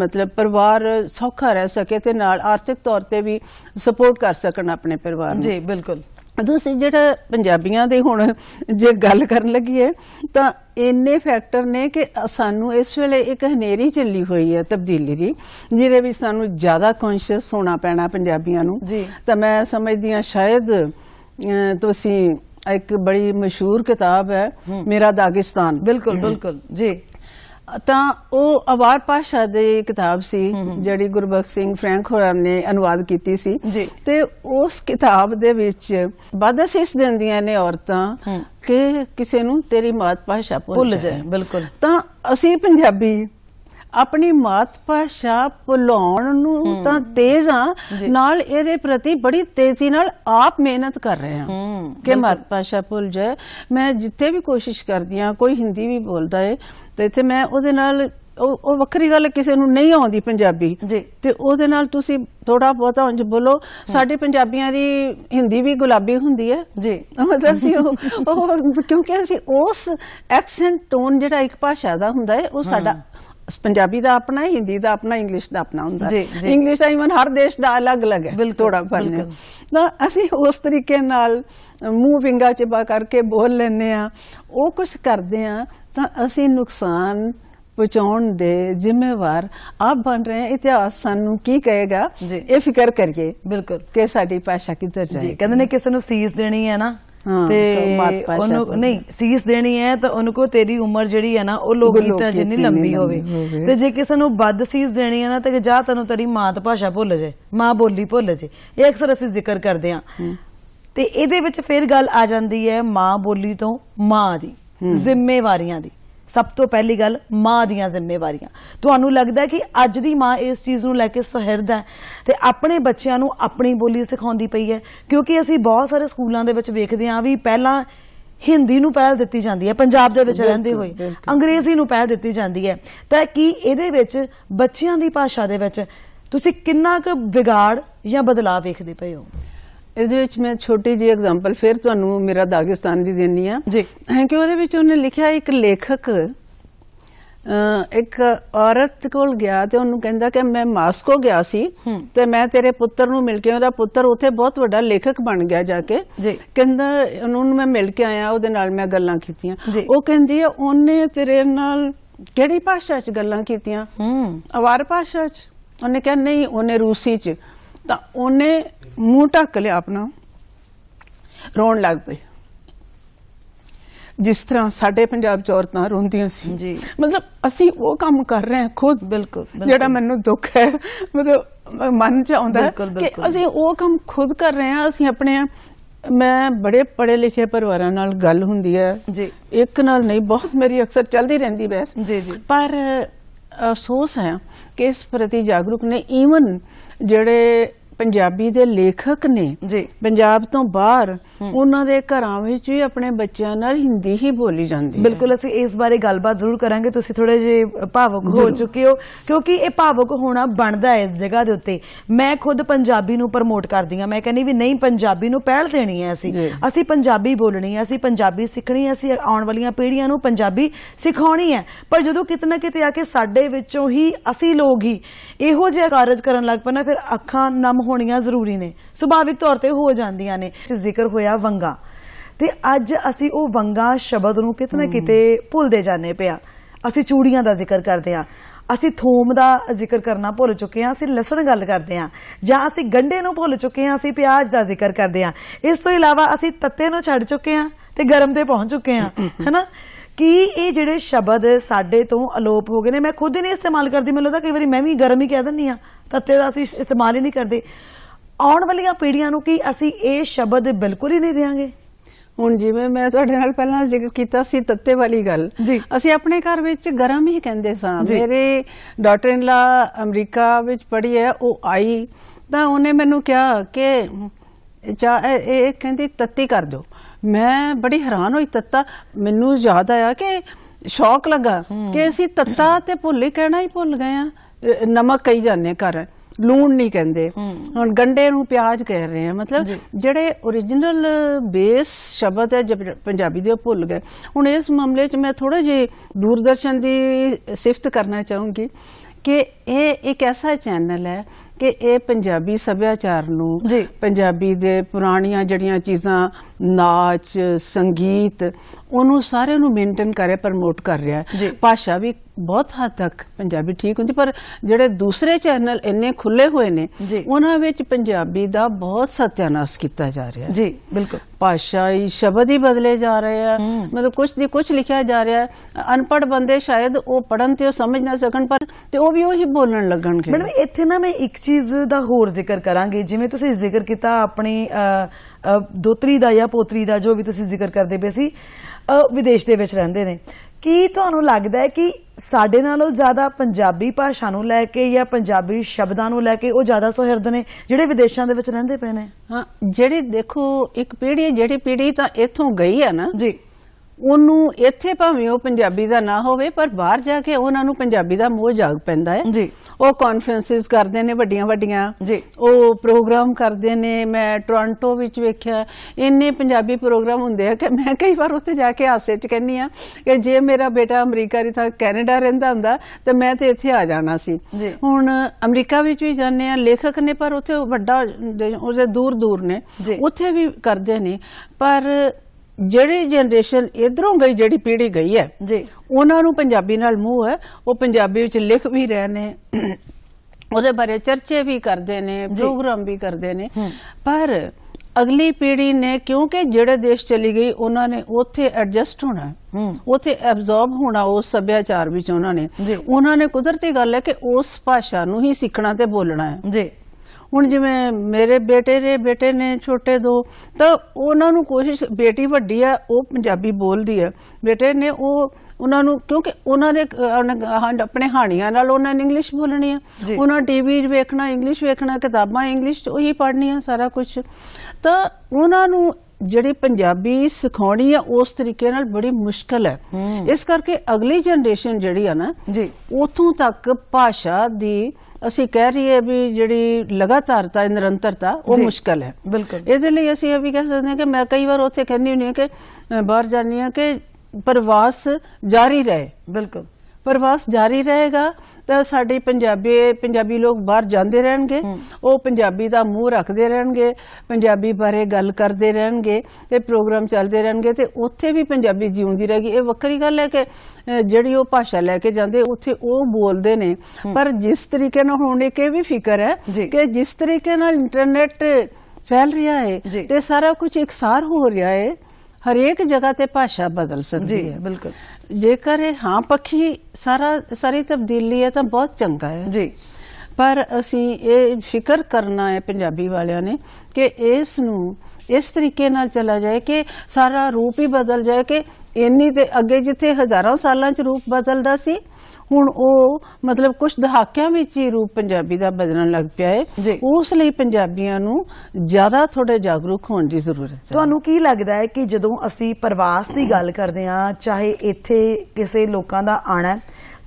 ਮਤਲਬ ਪਰਿਵਾਰ ਸੌਖਾ ਰਹਿ ਸਕੇ ਤੇ ਨਾਲ ਆਰਥਿਕ ਤੌਰ ਤੇ ਵੀ ਸਪੋਰਟ ਕਰ ਸਕਣ ਆਪਣੇ ਪਰਿਵਾਰ ਨੂੰ ਜੀ ਬਿਲਕੁਲ ਤੁਸੀਂ ਜਿਹੜਾ ਪੰਜਾਬੀਆਂ ਦੇ ਹੁਣ ਜੇ ਗੱਲ ਕਰਨ ਲੱਗੀ ਹੈ ਤਾਂ ਇੰਨੇ ਫੈਕਟਰ ਨੇ ਕਿ ਸਾਨੂੰ ਇਸ ਵੇਲੇ ਇੱਕ ਹਨੇਰੀ ਚੱਲੀ ਹੋਈ ਹੈ ਤਬਦੀਲੀ ਦੀ ਜਿਹਦੇ ਵਿੱਚ ਸਾਨੂੰ ਜ਼ਿਆਦਾ ਕੌਨਸ਼ੀਅਸ ਹੋਣਾ ਪੈਣਾ ਪੰਜਾਬੀਆਂ ਨੂੰ ਤਾਂ ਮੈਂ ਸਮਝਦੀ ਹਾਂ ਸ਼ਾਇਦ ਤੁਸੀਂ ਇੱਕ ਬੜੀ ਮਸ਼ਹੂਰ ਕਿਤਾਬ ਹੈ ਮੇਰਾ ਦਾਗਿਸਤਾਨ ਬਿਲਕੁਲ ਬਿਲਕੁਲ ਜੀ ਤਾਂ ਉਹ ਅਵਾਰ ਪਾਸ਼ਾ ਦੀ ਕਿਤਾਬ ਸੀ ਜਿਹੜੀ ਗੁਰਬਖਸ਼ ਸਿੰਘ ਫਰੈਂਕ ਹੋਰਾਂ ਨੇ ਅਨੁਵਾਦ ਕੀਤੀ ਸੀ ਤੇ ਉਸ ਕਿਤਾਬ ਦੇ ਵਿੱਚ ਬਦਸਿਸ ਦਿੰਦੀਆਂ ਨੇ ਔਰਤਾਂ ਕਿ ਕਿਸੇ ਨੂੰ ਤੇਰੀ ਮਾਤ ਭਾਸ਼ਾ ਭੁੱਲ ਜਾਏ ਬਿਲਕੁਲ ਤਾਂ ਅਸੀਂ ਪੰਜਾਬੀ ਆਪਣੀ ਮਾਤ ਭਾਸ਼ਾ ਭੁਲਾਉਣ ਨੂੰ ਤਾਂ ਤੇਜ਼ ਆ ਨਾਲ ਇਹਦੇ ਪ੍ਰਤੀ ਬੜੀ ਤੇਜ਼ੀ ਨਾਲ ਆਪ ਮਿਹਨਤ ਕਰ ਰਹੇ ਆ ਕਿ ਮਾਤ ਭਾਸ਼ਾ ਭੁੱਲ ਜਾਏ ਮੈਂ ਜਿੱਥੇ ਵੀ ਕੋਸ਼ਿਸ਼ ਕਰਦੀ ਆ ਕੋਈ ਹਿੰਦੀ ਵੀ ਬੋਲਦਾ ਏ ਤੇ ਇੱਥੇ ਮੈਂ ਉਹਦੇ ਨਾਲ ਉਹ ਵੱਖਰੀ ਗੱਲ ਕਿਸੇ ਨੂੰ ਨਹੀਂ ਆਉਂਦੀ ਪੰਜਾਬੀ ਤੇ ਉਹਦੇ ਨਾਲ ਤੁਸੀਂ ਥੋੜਾ ਬਹੁਤਾ ਉਂਝ ਬੋਲੋ ਸਾਡੇ ਪੰਜਾਬੀਆਂ ਦੀ ਹਿੰਦੀ ਵੀ ਗੁਲਾਬੀ ਹੁੰਦੀ ਹੈ ਜੀ ਮਤਲਬ ਅਸੀਂ ਉਹ ਕਿਉਂਕਿ ਅਸੀਂ ਉਸ ਐਕਸੈਂਟ ਟੋਨ ਜਿਹੜਾ ਇੱਕ ਭਾਸ਼ਾ ਦਾ ਹੁੰਦਾ ਹੈ ਉਹ ਸਾਡਾ ਪੰਜਾਬੀ ਦਾ ਆਪਣਾ ਹਿੰਦੀ ਦਾ ਆਪਣਾ ਇੰਗਲਿਸ਼ ਦਾ ਆਪਣਾ ਹੁੰਦਾ ਇੰਗਲਿਸ਼ ਦਾ ਇਵਨ ਹਰ ਦੇਸ਼ ਦਾ ਅਲੱਗ-ਅਲੱਗ ਹੈ ਥੋੜਾ ਫਰਕ ਨਾ ਅਸੀਂ ਉਸ ਤਰੀਕੇ ਨਾਲ ਮੂੰਹ ਵਿੰਗਾ ਚਬਾ ਕਰਕੇ ਬੋਲ ਲੈਨੇ ਆ ਉਹ ਕੁਝ ਕਰਦੇ ਆ ਤਾਂ ਅਸੀਂ ਨੁਕਸਾਨ ਪਹੁੰਚਾਉਣ ਦੇ ਜ਼ਿੰਮੇਵਾਰ ਆਪ ਬਣ ਰਹੇ ਹਾਂ ਇਤਿਹਾਸ ਸਾਨੂੰ ਕੀ ਕਹੇਗਾ ਇਹ ਫਿਕਰ ਕਰੀਏ ਬਿਲਕੁਲ ਕਿ ਸਾਡੀ ਭਾਸ਼ਾ ਕਿੱਧਰ ਜਾਏ ਕਹਿੰਦੇ ਨੇ ਕਿਸੇ ਨੂੰ ਸੀਸ ਦੇਣੀ ਹੈ ਨਾ ਤੇ ਉਹਨੂੰ ਨਹੀਂ ਸੀਸ ਦੇਣੀ ਹੈ ਤਾਂ ਉਹਨੂੰ ਕੋ ਤੇਰੀ ਉਮਰ ਜਿਹੜੀ ਹੈ ਨਾ ਉਹ ਲੋਕ ਤਾਂ ਜਿੰਨੀ ਲੰਬੀ ਹੋਵੇ ਤੇ ਜੇ ਕਿਸੇ ਨੂੰ ਵੱਧ ਸੀਸ ਦੇਣੀ ਹੈ ਨਾ ਤਾਂ ਜਾ ਤੈਨੂੰ ਤੇਰੀ ਮਾਤ ਭਾਸ਼ਾ ਭੁੱਲ ਜੇ ਮਾਂ ਬੋਲੀ ਭੁੱਲ ਜੇ ਇਹ ਅਕਸਰ ਅਸੀਂ ਜ਼ਿਕਰ ਕਰਦੇ ਆ ਤੇ ਇਹਦੇ ਵਿੱਚ ਫਿਰ ਗੱਲ ਆ ਜਾਂਦੀ ਹੈ ਮਾਂ ਬੋਲੀ ਤੋਂ ਮਾਂ ਦੀ ਜ਼ਿੰਮੇਵਾਰੀਆਂ ਦੀ ਸਭ ਤੋਂ ਪਹਿਲੀ ਗੱਲ ਮਾਂ ਦੀਆਂ ਜ਼ਿੰਮੇਵਾਰੀਆਂ ਤੁਹਾਨੂੰ ਲੱਗਦਾ ਕਿ ਅੱਜ ਦੀ ਮਾਂ ਇਸ ਚੀਜ਼ ਨੂੰ ਲੈ ਕੇ ਸੁਹਿਰਦ ਹੈ ਤੇ ਆਪਣੇ ਬੱਚਿਆਂ ਨੂੰ ਆਪਣੀ ਬੋਲੀ ਸਿਖਾਉਂਦੀ ਪਈ ਹੈ ਕਿਉਂਕਿ ਅਸੀਂ ਬਹੁਤ ਸਾਰੇ ਸਕੂਲਾਂ ਦੇ ਵਿੱਚ ਵੇਖਦੇ ਹਾਂ ਵੀ ਪਹਿਲਾਂ ਹਿੰਦੀ ਨੂੰ ਪਹਿਲ ਦਿੱਤੀ ਜਾਂਦੀ ਹੈ ਪੰਜਾਬ ਦੇ ਵਿੱਚ ਰਹਿੰਦੇ ਹੋਏ ਅੰਗਰੇਜ਼ੀ ਨੂੰ ਪਹਿਲ ਦਿੱਤੀ ਜਾਂਦੀ ਹੈ ਤਾਂ ਕੀ ਇਹਦੇ ਵਿੱਚ ਬੱਚਿਆਂ ਦੀ ਭਾਸ਼ਾ ਦੇ ਵਿੱਚ ਤੁਸੀਂ ਕਿੰਨਾ ਕੁ ਵਿਗਾੜ ਜਾਂ ਬਦਲਾਅ ਵੇਖਦੇ ਪਏ ਹੋ ਇਸ ਦੇ ਵਿੱਚ ਮੈਂ ਛੋਟੀ ਜੀ ਐਗਜ਼ਾਮਪਲ ਫਿਰ ਤੁਹਾਨੂੰ ਮੇਰਾ ਦਾਗਿਸਤਾਨ ਦੀ ਦੇਣੀ ਆ ਜੀ ਕਿ ਉਹਦੇ ਵਿੱਚ ਉਹਨੇ ਲਿਖਿਆ ਇੱਕ ਲੇਖਕ ਇੱਕ ਔਰਤ ਕੋਲ ਗਿਆ ਤੇ ਉਹਨੂੰ ਕਹਿੰਦਾ ਕਿ ਮੈਂ ਮਾਸਕੋ ਗਿਆ ਸੀ ਤੇ ਮੈਂ ਤੇਰੇ ਪੁੱਤਰ ਨੂੰ ਮਿਲ ਕੇ ਉਹਦਾ ਪੁੱਤਰ ਉੱਥੇ ਬਹੁਤ ਵੱਡਾ ਲੇਖਕ ਬਣ ਗਿਆ ਜਾ ਕੇ ਕਹਿੰਦਾ ਉਹਨੂੰ ਮੈਂ ਮਿਲ ਕੇ ਆਇਆ ਉਹਦੇ ਨਾਲ ਮੈਂ ਗੱਲਾਂ ਕੀਤੀਆਂ ਉਹ ਕਹਿੰਦੀ ਹੈ ਉਹਨੇ ਤੇਰੇ ਨਾਲ ਕਿਹੜੀ ਭਾਸ਼ਾ 'ਚ ਗੱਲਾਂ ਕੀਤੀਆਂ ਹਮ ਅਵਾਰ ਭਾਸ਼ਾ 'ਚ ਉਹਨੇ ਕਿਹਾ ਨਹੀਂ ਉਹਨੇ ਰੂਸੀ 'ਚ ਤਾਂ ਉਹਨੇ ਮੂੰਹ ਢੱਕ ਲਿਆ ਆਪਣਾ ਰੋਣ ਲੱਗ ਪਈ ਜਿਸ ਤਰ੍ਹਾਂ ਸਾਡੇ ਪੰਜਾਬ ਚ ਔਰਤਾਂ ਰੋਂਦੀਆਂ ਸੀ ਜੀ ਮਤਲਬ ਅਸੀਂ ਉਹ ਕੰਮ ਕਰ ਰਹੇ ਹਾਂ ਖੁਦ ਬਿਲਕੁਲ ਜਿਹੜਾ ਮੈਨੂੰ ਦੁੱਖ ਹੈ ਮਤਲਬ ਮਨ ਚ ਆਉਂਦਾ ਕਿ ਅਸੀਂ ਉਹ ਕੰਮ ਖੁਦ ਕਰ ਰਹੇ ਹਾਂ ਅਸੀਂ ਆਪਣੇ ਮੈਂ ਬੜੇ ਪੜੇ ਲਿਖੇ ਪਰਿਵਾਰਾਂ ਨਾਲ ਗੱਲ ਹੁੰਦੀ ਹੈ ਜੀ ਇੱਕ ਨਾਲ ਨਹੀਂ ਬਹੁਤ ਮੇਰੀ ਅਕਸਰ ਚੱਲਦੀ ਰਹਿੰਦੀ ਬੈਸ ਜੀ ਜੀ ਪਰ ਅਫਸੋਸ ਹੈ ਕਿ ਇਸ ਪ੍ਰਤੀ ਜਾਗਰੂਕ ਨੇ ਈਵਨ 就嘞。ਪੰਜਾਬੀ ਦੇ ਲੇਖਕ ਨੇ ਜੀ ਪੰਜਾਬ ਤੋਂ ਬਾਹਰ ਉਹਨਾਂ ਦੇ ਘਰਾਂ ਵਿੱਚ ਵੀ ਆਪਣੇ ਬੱਚਿਆਂ ਨਾਲ ਹਿੰਦੀ ਹੀ ਬੋਲੀ ਜਾਂਦੀ ਹੈ ਬਿਲਕੁਲ ਅਸੀਂ ਇਸ ਬਾਰੇ ਗੱਲਬਾਤ ਜ਼ਰੂਰ ਕਰਾਂਗੇ ਤੁਸੀਂ ਥੋੜੇ ਜਿਹੇ ਭਾਵੁਕ ਹੋ ਚੁੱਕੇ ਹੋ ਕਿਉਂਕਿ ਇਹ ਭਾਵੁਕ ਹੋਣਾ ਬਣਦਾ ਹੈ ਇਸ ਜਗ੍ਹਾ ਦੇ ਉੱਤੇ ਮੈਂ ਖੁਦ ਪੰਜਾਬੀ ਨੂੰ ਪ੍ਰਮੋਟ ਕਰਦੀ ਹਾਂ ਮੈਂ ਕਹਿੰਦੀ ਵੀ ਨਹੀਂ ਪੰਜਾਬੀ ਨੂੰ ਪਹਿਲ ਦੇਣੀ ਹੈ ਅਸੀਂ ਅਸੀਂ ਪੰਜਾਬੀ ਬੋਲਣੀ ਹੈ ਅਸੀਂ ਪੰਜਾਬੀ ਸਿੱਖਣੀ ਹੈ ਅਸੀਂ ਆਉਣ ਵਾਲੀਆਂ ਪੀੜ੍ਹੀਆਂ ਨੂੰ ਪੰਜਾਬੀ ਸਿਖਾਉਣੀ ਹੈ ਪਰ ਜਦੋਂ ਕਿਤਨਾ ਕਿਤੇ ਆ ਕੇ ਸਾਡੇ ਵਿੱਚੋਂ ਹੀ ਅਸੀਂ ਲੋਕ ਹੀ ਇਹੋ ਜਿਹਾ ਕਾਰਜ ਕਰਨ ਲੱਗ ਪਣਾ ਫਿਰ ਅੱਖਾਂ ਨਮ ਹੋਣੀਆਂ ਜ਼ਰੂਰੀ ਨੇ ਸੁਭਾਵਿਕ ਤੌਰ ਤੇ ਹੋ ਜਾਂਦੀਆਂ ਨੇ ਜ਼ਿਕਰ ਹੋਇਆ ਵੰਗਾ ਤੇ ਅੱਜ ਅਸੀਂ ਉਹ ਵੰਗਾ ਸ਼ਬਦ ਨੂੰ ਕਿਤਨਾ ਕਿਤੇ ਭੁੱਲਦੇ ਜਾਂਦੇ ਪਿਆ ਅਸੀਂ ਚੂੜੀਆਂ ਦਾ ਜ਼ਿਕਰ ਕਰਦੇ ਆਂ ਅਸੀਂ ਥੋਮ ਦਾ ਜ਼ਿਕਰ ਕਰਨਾ ਭੁੱਲ ਚੁੱਕੇ ਆਂ ਅਸੀਂ ਲਸਣ ਗੱਲ ਕਰਦੇ ਆਂ ਜਾਂ ਅਸੀਂ ਗੰਡੇ ਨੂੰ ਭੁੱਲ ਚੁੱਕੇ ਆਂ ਅਸੀਂ ਪਿਆਜ਼ ਦਾ ਜ਼ਿਕਰ ਕਰਦੇ ਆਂ ਇਸ ਤੋਂ ਇਲਾਵਾ ਅਸੀਂ ਤੱਤੇ ਨੂੰ ਛੱਡ ਚੁੱਕੇ ਆਂ ਤੇ ਗਰਮ ਤੇ ਪਹੁੰਚ ਚੁੱਕੇ ਆਂ <coughs> ਹੈਨਾ ਕੀ ਇਹ ਜਿਹੜੇ ਸ਼ਬਦ ਸਾਡੇ ਤੋਂ ਅਲੋਪ ਹੋ ਗਏ ਨੇ ਮੈਂ ਖੁਦ ਨਹੀਂ ਇਸਤੇਮਾਲ ਕਰਦੀ ਮੈਨੂੰ ਲੱਗਦਾ ਕਈ ਵਾਰੀ ਮੈਂ ਵੀ ਗਰਮ ਹੀ ਕਹਿ ਦਿੰਨੀ ਆ ਤੱਤੇ ਦਾ ਅਸੀਂ ਇਸਤੇਮਾਲ ਹੀ ਨਹੀਂ ਕਰਦੇ ਆਉਣ ਵਾਲੀਆਂ ਪੀੜ੍ਹੀਆਂ ਨੂੰ ਕਿ ਅਸੀਂ ਇਹ ਸ਼ਬਦ ਬਿਲਕੁਲ ਹੀ ਨਹੀਂ ਦੇਵਾਂਗੇ ਹੁਣ ਜਿਵੇਂ ਮੈਂ ਤੁਹਾਡੇ ਨਾਲ ਪਹਿਲਾਂ ਜ਼ਿਕਰ ਕੀਤਾ ਸੀ ਤੱਤੇ ਵਾਲੀ ਗੱਲ ਅਸੀਂ ਆਪਣੇ ਘਰ ਵਿੱਚ ਗਰਮ ਹੀ ਕਹਿੰਦੇ ਸਾਂ ਮੇਰੇ ਡਾਟਰ ਇਨ ਲਾ ਅਮਰੀਕਾ ਵਿੱਚ ਪੜ੍ਹੀ ਹੈ ਉਹ ਆਈ ਤਾਂ ਉਹਨੇ ਮੈਨੂੰ ਕਿਹਾ ਕਿ ਇਹ ਕਹਿੰਦੀ ਤੱਤੀ ਕਰ ਦਿਓ ਮੈਂ ਬੜੀ ਹੈਰਾਨ ਹੋਈ ਤੱਤਾ ਮੈਨੂੰ ਯਾਦ ਆਇਆ ਕਿ ਸ਼ੌਕ ਲੱਗਾ ਕਿ ਅਸੀਂ ਤੱਤਾ ਤੇ ਭੁੱਲੀ ਕਹਿਣਾ ਹੀ ਭੁੱਲ ਗਏ ਆ ਨਮਕ ਕਹੀ ਜਾਂਦੇ ਘਰ ਲੂਣ ਨਹੀਂ ਕਹਿੰਦੇ ਹੁਣ ਗੰਡੇ ਨੂੰ ਪਿਆਜ਼ ਕਹਿ ਰਹੇ ਆ ਮਤਲਬ ਜਿਹੜੇ origignal ਬੇਸ ਸ਼ਬਦ ਹੈ ਪੰਜਾਬੀ ਦੇ ਭੁੱਲ ਗਏ ਹੁਣ ਇਸ ਮਾਮਲੇ 'ਚ ਮੈਂ ਥੋੜਾ ਜਿਹਾ ਦੂਰਦਰਸ਼ਨ ਦੀ ਸਿਫਤ ਕਰਨਾ ਚਾਹੂੰਗੀ ਕਿ ਇਹ ਇੱਕ ਐਸਾ ਚੈਨਲ ਹੈ ਕਿ ਇਹ ਪੰਜਾਬੀ ਸੱਭਿਆਚਾਰ ਨੂੰ ਪੰਜਾਬੀ ਦੇ ਪੁਰਾਣੀਆਂ ਜੜੀਆਂ ਚੀਜ਼ਾਂ ਨਾਚ ਸੰਗੀਤ ਉਹਨੂੰ ਸਾਰੇ ਨੂੰ ਮੇਨਟੇਨ ਕਰ ਰਿਹਾ ਪ੍ਰਮੋਟ ਕਰ ਰਿਹਾ ਹੈ ਭਾਸ਼ਾ ਵੀ ਬਹੁਤ ਹੱਦ ਤੱਕ ਪੰਜਾਬੀ ਠੀਕ ਹੁੰਦੀ ਪਰ ਜਿਹੜੇ ਦੂਸਰੇ ਚੈਨਲ ਇੰਨੇ ਖੁੱਲੇ ਹੋਏ ਨੇ ਉਹਨਾਂ ਵਿੱਚ ਪੰਜਾਬੀ ਦਾ ਬਹੁਤ ਸਤਿਆਨਾਸ਼ ਕੀਤਾ ਜਾ ਰਿਹਾ ਹੈ ਜੀ ਬਿਲਕੁਲ ਹੀ ਸ਼ਬਦ ਹੀ ਬਦਲੇ ਜਾ ਰਹੇ ਆ ਮਤਲਬ ਕੁਝ ਦੀ ਕੁਝ ਲਿਖਿਆ ਜਾ ਰਿਹਾ ਹੈ ਅਨਪੜ ਬੰਦੇ ਸ਼ਾਇਦ ਉਹ ਪੜਨ ਤੇ ਉਹ ਸਮਝ ਨਾ ਸਕਣ ਪਰ ਤੇ ਉਹ ਵੀ ਉਹੀ ਬੋਲਣ ਲੱਗਣਗੇ ਮੈਡਮ ਇੱਥੇ ਨਾ ਮੈਂ ਇੱਕ ਚੀਜ਼ ਦਾ ਹੋਰ ਜ਼ਿਕਰ ਕਰਾਂਗੇ ਜਿਵੇਂ ਤੁਸੀਂ ਜ਼ਿਕਰ ਕੀਤਾ ਆਪਣੀ ਦੋਤਰੀ ਦਾ ਜਾਂ ਪੋਤਰੀ ਦਾ ਜੋ ਵੀ ਤੁਸੀਂ ਜ਼ਿਕਰ ਕਰਦੇ ਪਏ ਸੀ ਵਿਦੇਸ਼ ਦੇ ਵਿੱਚ ਰਹਿੰਦੇ ਨੇ ਕੀ ਤੁਹਾਨੂੰ ਲੱਗਦਾ ਹੈ ਕਿ ਸਾਡੇ ਨਾਲੋਂ ਜ਼ਿਆਦਾ ਪੰਜਾਬੀ ਭਾਸ਼ਾ ਨੂੰ ਲੈ ਕੇ ਜਾਂ ਪੰਜਾਬੀ ਸ਼ਬਦਾਂ ਨੂੰ ਲੈ ਕੇ ਉਹ ਜ਼ਿਆਦਾ ਸੋਹਿਰਦ ਨੇ ਜਿਹੜੇ ਵਿਦੇਸ਼ਾਂ ਦੇ ਵਿੱਚ ਰਹਿੰਦੇ ਪਏ ਨੇ ਹਾਂ ਜਿਹੜੀ ਦੇਖੋ ਇੱਕ ਪੀੜ੍ਹੀ ਜਿਹੜੀ ਪੀੜ੍ਹੀ ਤਾਂ ਇੱਥੋਂ ਗਈ ਹੈ ਨਾ ਜੀ ਉਹਨੂੰ ਇੱਥੇ ਭਾਵੇਂ ਉਹ ਪੰਜਾਬੀ ਦਾ ਨਾ ਹੋਵੇ ਪਰ ਬਾਹਰ ਜਾ ਕੇ ਉਹਨਾਂ ਨੂੰ ਪੰਜਾਬੀ ਦਾ ਮੋਹ ਜਾਗ ਪੈਂਦਾ ਹੈ ਜੀ ਉਹ ਕਾਨਫਰੰਸਿਸ ਕਰਦੇ ਨੇ ਵੱਡੀਆਂ ਵੱਡੀਆਂ ਜੀ ਉਹ ਪ੍ਰੋਗਰਾਮ ਕਰਦੇ ਨੇ ਮੈਂ ਟੋਰਾਂਟੋ ਵਿੱਚ ਵੇਖਿਆ ਇੰਨੇ ਪੰਜਾਬੀ ਪ੍ਰੋਗਰਾਮ ਹੁੰਦੇ ਆ ਕਿ ਮੈਂ ਕਈ ਵਾਰ ਉੱਥੇ ਜਾ ਕੇ ਹਾਸੇ 'ਚ ਕਹਿੰਨੀ ਆ ਕਿ ਜੇ ਮੇਰਾ ਬੇਟਾ ਅਮਰੀਕਾ ਦੀ ਥਾਂ ਕੈਨੇਡਾ ਰਹਿੰਦਾ ਹੁੰਦਾ ਤੇ ਮੈਂ ਤੇ ਇੱਥੇ ਆ ਜਾਣਾ ਸੀ ਹੁਣ ਅਮਰੀਕਾ ਵਿੱਚ ਵੀ ਜਾਂਦੇ ਆ ਲੇਖਕ ਨੇ ਪਰ ਉੱਥੇ ਵੱਡਾ ਉਹਦੇ ਦੂਰ ਦੂਰ ਨੇ ਉੱਥੇ ਵੀ ਕਰਦੇ ਨੇ ਪਰ ਜਿਹੜੀ ਜਨਰੇਸ਼ਨ ਇਧਰੋਂ ਗਈ ਜਿਹੜੀ ਪੀੜ੍ਹੀ ਗਈ ਹੈ ਜੀ ਉਹਨਾਂ ਨੂੰ ਪੰਜਾਬੀ ਨਾਲ ਮੂਹ ਹੈ ਉਹ ਪੰਜਾਬੀ ਵਿੱਚ ਲਿਖ ਵੀ ਰਹੇ ਨੇ ਉਹਦੇ ਬਾਰੇ ਚਰਚੇ ਵੀ ਕਰਦੇ ਨੇ ਪ੍ਰੋਗਰਾਮ ਵੀ ਕਰਦੇ ਨੇ ਪਰ ਅਗਲੀ ਪੀੜ੍ਹੀ ਨੇ ਕਿਉਂਕਿ ਜਿਹੜੇ ਦੇਸ਼ ਚਲੀ ਗਈ ਉਹਨਾਂ ਨੇ ਉੱਥੇ ਐਡਜਸਟ ਹੋਣਾ ਉੱਥੇ ਐਬਜ਼ਾਰਬ ਹੋਣਾ ਉਸ ਸੱਭਿਆਚਾਰ ਵਿੱਚ ਉਹਨਾਂ ਨੇ ਉਹਨਾਂ ਨੇ ਕੁਦਰਤੀ ਗੱਲ ਹੈ ਕਿ ਉਸ ਭਾਸ਼ਾ ਨੂੰ ਹੀ ਸਿੱਖਣਾ ਤੇ ਬੋਲਣਾ ਹੈ ਜੀ ਹੁਣ ਜਿਵੇਂ ਮੇਰੇ ਬੇਟੇ ਦੇ ਬੇਟੇ ਨੇ ਛੋਟੇ ਦੋ ਤਾਂ ਉਹਨਾਂ ਨੂੰ ਕੋਸ਼ਿਸ਼ ਬੇਟੀ ਵੱਡੀ ਆ ਉਹ ਪੰਜਾਬੀ ਬੋਲਦੀ ਆ ਬੇਟੇ ਨੇ ਉਹ ਉਹਨਾਂ ਨੂੰ ਕਿਉਂਕਿ ਉਹਨਾਂ ਦੇ ਆਪਣੇ ਹਾਣੀਆਂ ਨਾਲ ਉਹਨਾਂ ਨੇ ਇੰਗਲਿਸ਼ ਬੋਲਣੀ ਆ ਉਹਨਾਂ ਟੀਵੀ ਵੇਖਣਾ ਇੰਗਲਿਸ਼ ਵੇਖਣਾ ਕਿਤਾਬਾਂ ਇੰਗਲਿਸ਼ ਉਹੀ ਪੜ੍ਹਨੀਆਂ ਸਾਰਾ ਕੁਝ ਤਾਂ ਉਹਨਾਂ ਨੂੰ ਜਿਹੜੀ ਪੰਜਾਬੀ ਸਿਖਾਉਣੀ ਆ ਉਸ ਤਰੀਕੇ ਨਾਲ ਬੜੀ ਮੁਸ਼ਕਲ ਹੈ ਇਸ ਕਰਕੇ ਅਗਲੀ ਜਨਰੇਸ਼ਨ ਜਿਹੜੀ ਆ ਨਾ ਜੀ ਉਥੋਂ ਤੱਕ ਭਾਸ਼ਾ ਦੀ ਅਸੀਂ ਕਹਿ ਰਹੀਏ ਵੀ ਜਿਹੜੀ ਲਗਾਤਾਰਤਾ ਨਿਰੰਤਰਤਾ ਉਹ ਮੁਸ਼ਕਲ ਹੈ ਬਿਲਕੁਲ ਇਹਦੇ ਲਈ ਅਸੀਂ ਇਹ ਵੀ ਕਹਿ ਸਕਦੇ ਹਾਂ ਕਿ ਮੈਂ ਕਈ ਵਾਰ ਉੱਥੇ ਕਹਿੰਦੀ ਹੁੰਨੀ ਆ ਕਿ ਬਾਹਰ ਜਾਨੀ ਆ ਕਿ ਪ੍ਰਵਾਸ ਜਾਰੀ ਰਹੇ ਬਿਲਕੁਲ ਪ੍ਰਵਾਸ ਜਾਰੀ ਰਹੇਗਾ ਤਾਂ ਸਾਡੇ ਪੰਜਾਬੀ ਪੰਜਾਬੀ ਲੋਕ ਬਾਹਰ ਜਾਂਦੇ ਰਹਿਣਗੇ ਉਹ ਪੰਜਾਬੀ ਦਾ ਮੂੰਹ ਰੱਖਦੇ ਰਹਿਣਗੇ ਪੰਜਾਬੀ ਬਾਰੇ ਗੱਲ ਕਰਦੇ ਰਹਿਣਗੇ ਤੇ ਪ੍ਰੋਗਰਾਮ ਚੱਲਦੇ ਰਹਿਣਗੇ ਤੇ ਉੱਥੇ ਵੀ ਪੰਜਾਬੀ ਜਿਉਂਦੀ ਰਹੇਗੀ ਇਹ ਵੱਖਰੀ ਗੱਲ ਹੈ ਕਿ ਜਿਹੜੀ ਉਹ ਭਾਸ਼ਾ ਲੈ ਕੇ ਜਾਂਦੇ ਉੱਥੇ ਉਹ ਬੋਲਦੇ ਨੇ ਪਰ ਜਿਸ ਤਰੀਕੇ ਨਾਲ ਹੋਣੇ ਕੇ ਵੀ ਫਿਕਰ ਹੈ ਕਿ ਜਿਸ ਤਰੀਕੇ ਨਾਲ ਇੰਟਰਨੈਟ ਫੈਲ ਰਿਹਾ ਹੈ ਤੇ ਸਾਰਾ ਕੁਝ ਇਕਸਾਰ ਹੋ ਰਿਹਾ ਹੈ ਹਰੇਕ ਜਗ੍ਹਾ ਤੇ ਭਾਸ਼ਾ ਬਦਲ ਸਕਦੀ ਹੈ ਬਿਲਕੁਲ ਜੇਕਰ ਇਹ ਹਾਂ ਪੱਖੀ ਸਾਰਾ ਸਾਰੀ ਤਬਦੀਲੀ ਹੈ ਤਾਂ ਬਹੁਤ ਚੰਗਾ ਹੈ ਜੀ ਪਰ ਅਸੀਂ ਇਹ ਫਿਕਰ ਕਰਨਾ ਹੈ ਪੰਜਾਬੀ ਵਾਲਿਆਂ ਨੇ ਕਿ ਇਸ ਨੂੰ ਇਸ ਤਰੀਕੇ ਨਾਲ ਚਲਾ ਜਾਏ ਕਿ ਸਾਰਾ ਰੂਪ ਹੀ ਬਦਲ ਜਾਏ ਕਿ ਇੰਨੀ ਤੇ ਅੱਗੇ ਜਿੱਥੇ ਹਜ਼ਾਰਾਂ ਸਾਲਾਂ ਚ ਰੂਪ ਬਦਲਦਾ ਸੀ ਹੁਣ ਉਹ ਮਤਲਬ ਕੁਝ ਦਹਾਕਿਆਂ ਵਿੱਚ ਹੀ ਰੂਪ ਪੰਜਾਬੀ ਦਾ ਬਦਲਣ ਲੱਗ ਪਿਆ ਹੈ ਉਸ ਲਈ ਪੰਜਾਬੀਆਂ ਨੂੰ ਜ਼ਿਆਦਾ ਥੋੜੇ ਜਾਗਰੂਕ ਹੋਣ ਦੀ ਜ਼ਰੂਰਤ ਹੈ ਤੁਹਾਨੂੰ ਕੀ ਲੱਗਦਾ ਹੈ ਕਿ ਜਦੋਂ ਅਸੀਂ ਪ੍ਰਵਾਸ ਦੀ ਗੱਲ ਕਰਦੇ ਹਾਂ ਚਾਹੇ ਇੱਥੇ ਕਿਸੇ ਲੋਕਾਂ ਦਾ ਆਣਾ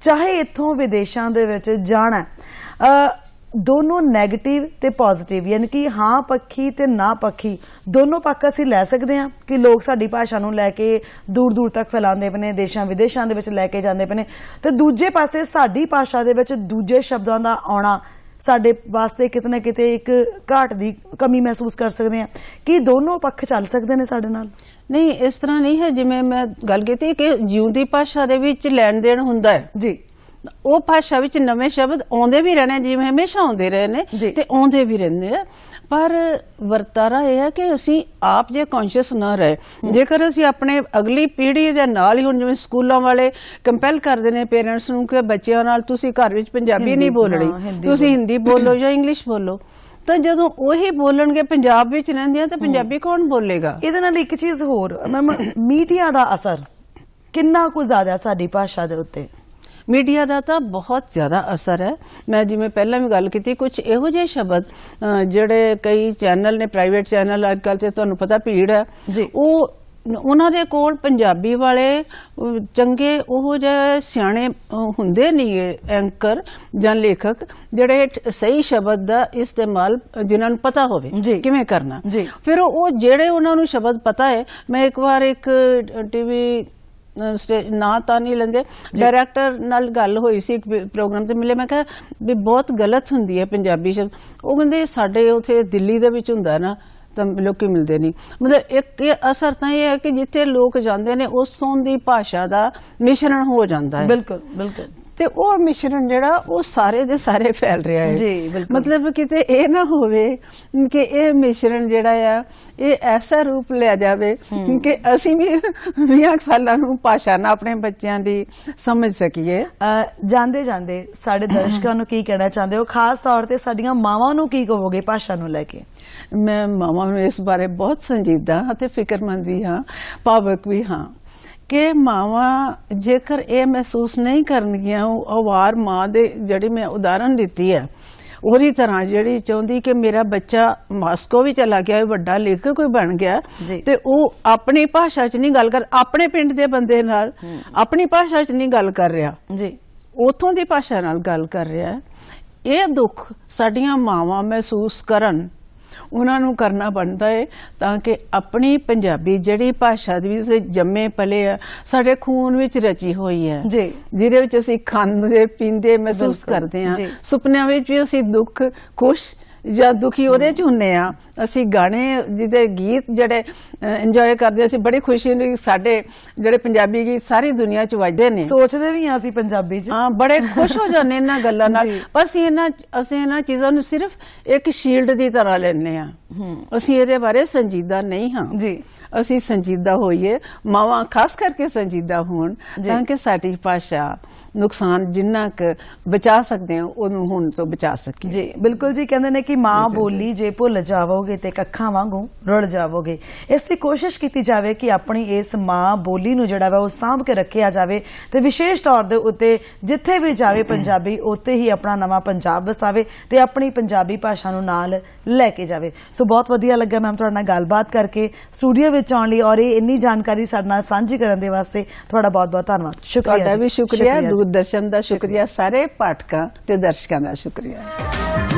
ਚਾਹੇ ਇੱਥੋਂ ਵਿਦੇਸ਼ਾਂ ਦੇ ਵਿੱਚ ਜਾਣਾ ਦੋਨੋਂ 네ਗੇਟਿਵ ਤੇ ਪੋਜ਼ਿਟਿਵ ਯਾਨੀ ਕਿ ਹਾਂ ਪੱਖੀ ਤੇ ਨਾ ਪੱਖੀ ਦੋਨੋਂ ਪੱਖ ਅਸੀਂ ਲੈ ਸਕਦੇ ਹਾਂ ਕਿ ਲੋਕ ਸਾਡੀ ਭਾਸ਼ਾ ਨੂੰ ਲੈ ਕੇ ਦੂਰ ਦੂਰ ਤੱਕ ਫੈਲਾਉਂਦੇ ਪਨੇ ਦੇਸ਼ਾਂ ਵਿਦੇਸ਼ਾਂ ਦੇ ਵਿੱਚ ਲੈ ਕੇ ਜਾਂਦੇ ਪਨੇ ਤੇ ਦੂਜੇ ਪਾਸੇ ਸਾਡੀ ਭਾਸ਼ਾ ਦੇ ਵਿੱਚ ਦੂਜੇ ਸ਼ਬਦਾਂ ਦਾ ਆਉਣਾ ਸਾਡੇ ਵਾਸਤੇ ਕਿਤਨੇ ਕਿਤੇ ਇੱਕ ਘਾਟ ਦੀ ਕਮੀ ਮਹਿਸੂਸ ਕਰ ਸਕਦੇ ਆ ਕਿ ਦੋਨੋਂ ਪੱਖ ਚੱਲ ਸਕਦੇ ਨੇ ਸਾਡੇ ਨਾਲ ਨਹੀਂ ਇਸ ਤਰ੍ਹਾਂ ਨਹੀਂ ਹੈ ਜਿਵੇਂ ਮੈਂ ਗੱਲ ਕੀਤੀ ਕਿ ਜਿਉਂਦੀ ਭਾਸ਼ਾ ਦੇ ਵਿੱਚ ਲੈਣ ਦੇਣ ਹੁੰਦਾ ਹੈ ਜੀ ਉਹ ਭਾਸ਼ਾ ਵਿੱਚ ਨਵੇਂ ਸ਼ਬਦ ਆਉਂਦੇ ਵੀ ਰਹਿਣੇ ਜਿਵੇਂ ਹਮੇਸ਼ਾ ਆਉਂਦੇ ਰਹੇ ਨੇ ਤੇ ਆਉਂਦੇ ਵੀ ਰਹਿੰਦੇ ਆ ਪਰ ਵਰਤਾਰਾ ਇਹ ਹੈ ਕਿ ਅਸੀਂ ਆਪ ਜੇ ਕੌਨਸ਼ੀਅਸ ਨਾ ਰਹੇ ਜੇਕਰ ਅਸੀਂ ਆਪਣੇ ਅਗਲੀ ਪੀੜ੍ਹੀ ਦੇ ਨਾਲ ਹੀ ਹੁਣ ਜਿਵੇਂ ਸਕੂਲਾਂ ਵਾਲੇ ਕੰਪੈਲ ਕਰਦੇ ਨੇ ਪੇਰੈਂਟਸ ਨੂੰ ਕਿ ਬੱਚਿਆਂ ਨਾਲ ਤੁਸੀਂ ਘਰ ਵਿੱਚ ਪੰਜਾਬੀ ਨਹੀਂ ਬੋਲਣੀ ਤੁਸੀਂ ਹਿੰਦੀ ਬੋਲੋ ਜਾਂ ਇੰਗਲਿਸ਼ ਬੋਲੋ ਤਾਂ ਜਦੋਂ ਉਹੀ ਬੋਲਣਗੇ ਪੰਜਾਬ ਵਿੱਚ ਰਹਿੰਦੇ ਆ ਤਾਂ ਪੰਜਾਬੀ ਕੌਣ ਬੋਲੇਗਾ ਇਹਦੇ ਨਾਲ ਇੱਕ ਚੀਜ਼ ਹੋਰ ਮੈਮ ਮੀਡੀਆ ਦਾ ਅਸਰ ਕਿੰਨਾ ਕੁ ਜ਼ਿਆਦਾ ਸਾਡੀ ਭਾਸ਼ਾ ਦੇ ਉੱਤੇ ਮੀਡੀਆ ਦਾ ਤਾਂ ਬਹੁਤ ਜ਼ਿਆਦਾ ਅਸਰ ਹੈ ਮੈਂ ਜਿਵੇਂ ਪਹਿਲਾਂ ਵੀ ਗੱਲ ਕੀਤੀ ਕੁਝ ਇਹੋ ਜਿਹੇ ਸ਼ਬਦ ਜਿਹੜੇ ਕਈ ਚੈਨਲ ਨੇ ਪ੍ਰਾਈਵੇਟ ਚੈਨਲ ਅੱਜ ਕੱਲ ਤੇ ਤੁਹਾਨੂੰ ਪਤਾ ਭੀੜ ਹੈ ਉਹ ਉਹਨਾਂ ਦੇ ਕੋਲ ਪੰਜਾਬੀ ਵਾਲੇ ਚੰਗੇ ਉਹ ਜਿਹੇ ਸਿਆਣੇ ਹੁੰਦੇ ਨਹੀਂ ਐਂਕਰ ਜਾਂ ਲੇਖਕ ਜਿਹੜੇ ਸਹੀ ਸ਼ਬਦ ਦਾ ਇਸਤੇਮਾਲ ਜਿਨ੍ਹਾਂ ਨੂੰ ਪਤਾ ਹੋਵੇ ਕਿਵੇਂ ਕਰਨਾ ਫਿਰ ਉਹ ਜਿਹੜੇ ਉਹਨਾਂ ਨੂੰ ਸ਼ਬਦ ਪਤਾ ਹੈ ਮੈਂ ਇੱਕ ਵਾਰ ਇੱਕ ਟੀਵੀ ਨਾ ਤਾਂ ਨਹੀਂ ਲੰਗੇ ਡਾਇਰੈਕਟਰ ਨਾਲ ਗੱਲ ਹੋਈ ਸੀ ਇੱਕ ਪ੍ਰੋਗਰਾਮ ਤੇ ਮਿਲੇ ਮੈਂ ਕਿਹਾ ਵੀ ਬਹੁਤ ਗਲਤ ਹੁੰਦੀ ਹੈ ਪੰਜਾਬੀ ਸ਼ਬਦ ਉਹ ਕਹਿੰਦੇ ਸਾਡੇ ਉਥੇ ਦਿੱਲੀ ਦੇ ਵਿੱਚ ਹੁੰਦਾ ਨਾ ਤਾਂ ਲੋਕੀ ਮਿਲਦੇ ਨਹੀਂ ਮਤਲਬ ਇੱਕ ਇਹ ਅਸਰ ਤਾਂ ਇਹ ਹੈ ਕਿ ਜਿੱਥੇ ਲੋਕ ਜਾਂਦੇ ਨੇ ਉਸ ਤੋਂ ਦੀ ਭਾਸ਼ਾ ਦਾ ਮਿਸ਼ਰਣ ਹੋ ਜਾਂਦਾ ਹੈ ਬਿਲਕੁਲ ਬਿਲਕੁਲ ਤੇ ਉਹ ਮਿਸ਼ਰਣ ਜਿਹੜਾ ਉਹ ਸਾਰੇ ਦੇ ਸਾਰੇ ਫੈਲ ਰਿਹਾ ਹੈ ਜੀ ਬਿਲਕੁਲ ਮਤਲਬ ਕਿਤੇ ਇਹ ਨਾ ਹੋਵੇ ਕਿ ਇਹ ਮਿਸ਼ਰਣ ਜਿਹੜਾ ਆ ਇਹ ਐਸਾ ਰੂਪ ਲਿਆ ਜਾਵੇ ਕਿ ਅਸੀਂ ਵੀ 20 ਸਾਲਾਂ ਨੂੰ ਪਾਸ਼ਾ ਨਾ ਆਪਣੇ ਬੱਚਿਆਂ ਦੀ ਸਮਝ ਸਕੀਏ ਜਾਂਦੇ ਜਾਂਦੇ ਸਾਡੇ ਦਰਸ਼ਕਾਂ ਨੂੰ ਕੀ ਕਹਿਣਾ ਚਾਹੁੰਦੇ ਹੋ ਖਾਸ ਤੌਰ ਤੇ ਸਾਡੀਆਂ ਮਾਵਾਂ ਨੂੰ ਕੀ ਕਹੋਗੇ ਪਾਸ਼ਾ ਨੂੰ ਲੈ ਕੇ ਮੈਂ ਮਾਵਾਂ ਨੂੰ ਇਸ ਬਾਰੇ ਬਹੁਤ ਸੰਜੀਦਾ ਅਤੇ ਫਿਕਰਮੰਦ ਵੀ ਹਾਂ ਪਾਵਕ ਵੀ ਹਾਂ ਕਿ ਮਾਵਾਂ ਜੇਕਰ ਇਹ ਮਹਿਸੂਸ ਨਹੀਂ ਕਰਨਗੀਆਂ ਉਹ ਆਵਾਰ ਮਾਂ ਦੇ ਜਿਹੜੀ ਮੈਂ ਉਦਾਹਰਨ ਦਿੱਤੀ ਹੈ ਉਹਦੀ ਤਰ੍ਹਾਂ ਜਿਹੜੀ ਚਾਹੁੰਦੀ ਕਿ ਮੇਰਾ ਬੱਚਾ ਮਾਸਕੋ ਵੀ ਚਲਾ ਗਿਆ ਵੱਡਾ ਕੇ ਕੋਈ ਬਣ ਗਿਆ ਤੇ ਉਹ ਆਪਣੀ ਭਾਸ਼ਾ 'ਚ ਨਹੀਂ ਗੱਲ ਕਰ ਆਪਣੇ ਪਿੰਡ ਦੇ ਬੰਦੇ ਨਾਲ ਆਪਣੀ ਭਾਸ਼ਾ 'ਚ ਨਹੀਂ ਗੱਲ ਕਰ ਰਿਹਾ ਜੀ ਉਥੋਂ ਦੀ ਭਾਸ਼ਾ ਨਾਲ ਗੱਲ ਕਰ ਰਿਹਾ ਇਹ ਦੁੱਖ ਸਾਡੀਆਂ ਮਾਵਾਂ ਮਹਿਸੂਸ ਕਰਨ ਉਹਨਾਂ ਨੂੰ ਕਰਨਾ ਬਣਦਾ ਹੈ ਤਾਂ ਕਿ ਆਪਣੀ ਪੰਜਾਬੀ ਜਿਹੜੀ ਭਾਸ਼ਾ ਦੀ ਵਿੱਚ ਜੰਮੇ ਪਲੇ ਆ ਸਾਡੇ ਖੂਨ ਵਿੱਚ ਰਚੀ ਹੋਈ ਹੈ ਜੀ ਜਿਹਦੇ ਵਿੱਚ ਅਸੀਂ ਖਾਂਦੇ ਪੀਂਦੇ ਮਹਿਸੂਸ ਕਰਦੇ ਆ ਸੁਪਨਿਆਂ ਵਿੱਚ ਵੀ ਅਸੀਂ ਦੁੱਖ ਖੁਸ਼ ਜਾਂ ਦੁਖੀ ਉਹਦੇ ਚ ਹੁੰਨੇ ਆ ਅਸੀਂ ਗਾਣੇ ਜਿਹਦੇ ਗੀਤ ਜਿਹੜੇ ਇੰਜੋਏ ਕਰਦੇ ਅਸੀਂ ਬੜੀ ਖੁਸ਼ੀ ਹੁੰਦੀ ਸਾਡੇ ਜਿਹੜੇ ਪੰਜਾਬੀ ਗੀਤ ਸਾਰੀ ਦੁਨੀਆ ਚ ਵੱਜਦੇ ਨੇ ਸੋਚਦੇ ਵੀ ਆ ਅਸੀਂ ਪੰਜਾਬੀ ਚ ਹਾਂ ਬੜੇ ਖੁਸ਼ ਹੋ ਜਾਂਦੇ ਇਹਨਾਂ ਗੱਲਾਂ ਨਾਲ ਬਸ <laughs> ਇਹਨਾਂ ਅਸੀਂ ਇਹਨਾਂ ਚੀਜ਼ਾਂ ਨੂੰ ਸਿਰਫ ਇੱਕ ਸ਼ੀਲਡ ਦੀ ਤਰ੍ਹਾਂ ਲੈਣੇ ਆ ਅਸੀਂ ਇਹਦੇ ਬਾਰੇ ਸੰਜੀਦਾ ਨਹੀਂ ਹਾਂ ਜੀ ਅਸੀਂ ਸੰਜੀਦਾ ਹੋਈਏ ਮਾਵਾਂ ਖਾਸ ਕਰਕੇ ਸੰਜੀਦਾ ਹੋਣ ਤਾਂ ਕਿ ਸਾਡੀ ਭਾਸ਼ਾ ਨੁਕਸਾਨ ਜਿੰਨਾ ਕ ਬਚਾ ਸਕਦੇ ਹਾਂ ਉਹਨੂੰ ਹੁਣ ਤੋਂ ਬਚਾ ਸਕੀਏ ਜੀ ਬਿਲਕੁਲ ਜੀ ਕਹਿੰਦੇ ਨੇ ਕਿ ਮਾਂ ਬੋਲੀ ਜੇ ਭੁੱਲ ਜਾਵੋਗੇ ਤੇ ਕੱਖਾਂ ਵਾਂਗੂ ਰੁੱਲ ਜਾਵੋਗੇ ਇਸ ਦੀ ਕੋਸ਼ਿਸ਼ ਕੀਤੀ ਜਾਵੇ ਕਿ ਆਪਣੀ ਇਸ ਮਾਂ ਬੋਲੀ ਨੂੰ ਜਿਹੜਾ ਵਾ ਉਹ ਸਾਂਭ ਕੇ ਰੱਖਿਆ ਜਾਵੇ ਤੇ ਵਿਸ਼ੇਸ਼ ਤੌਰ ਦੇ ਉੱਤੇ ਜਿੱਥੇ ਵੀ ਜਾਵੇ ਪੰਜਾਬੀ ਉੱਥੇ ਹੀ ਆਪਣਾ ਨਵਾਂ ਪੰਜਾਬ ਵਸਾਵੇ ਤੇ ਆਪਣੀ ਪੰਜਾਬੀ ਭਾਸ਼ਾ ਨੂੰ ਨਾਲ ਲੈ ਕੇ ਜਾਵੇ ਸੋ ਬਹੁਤ ਵਧੀਆ ਲੱਗਾ ਮੈਮ ਤੁਹਾਡੇ ਨਾਲ ਗੱਲਬਾਤ ਕਰਕੇ ਸਟੂਡੀਓ ਵਿੱਚ ਆਉਣ ਲਈ ਔਰ ਇਹ ਇੰਨੀ ਜਾਣਕਾਰੀ ਸਾਡੇ ਨਾਲ ਸਾਂਝੀ ਕਰਨ ਦੇ ਵਾਸਤੇ ਤੁਹਾਡਾ ਬਹੁਤ-ਬਹੁਤ ਧੰਨਵਾਦ ਸ਼ੁਕਰੀਆ ਤੁਹਾਡਾ ਵੀ ਸ਼ੁਕਰੀਆ ਦੂਰਦਰਸ਼ਨ ਦਾ ਸ਼ੁਕਰੀਆ ਸਾਰੇ ਪਾਠਕਾਂ ਤੇ ਦਰਸ਼ਕਾਂ ਦਾ ਸ਼ੁਕਰੀਆ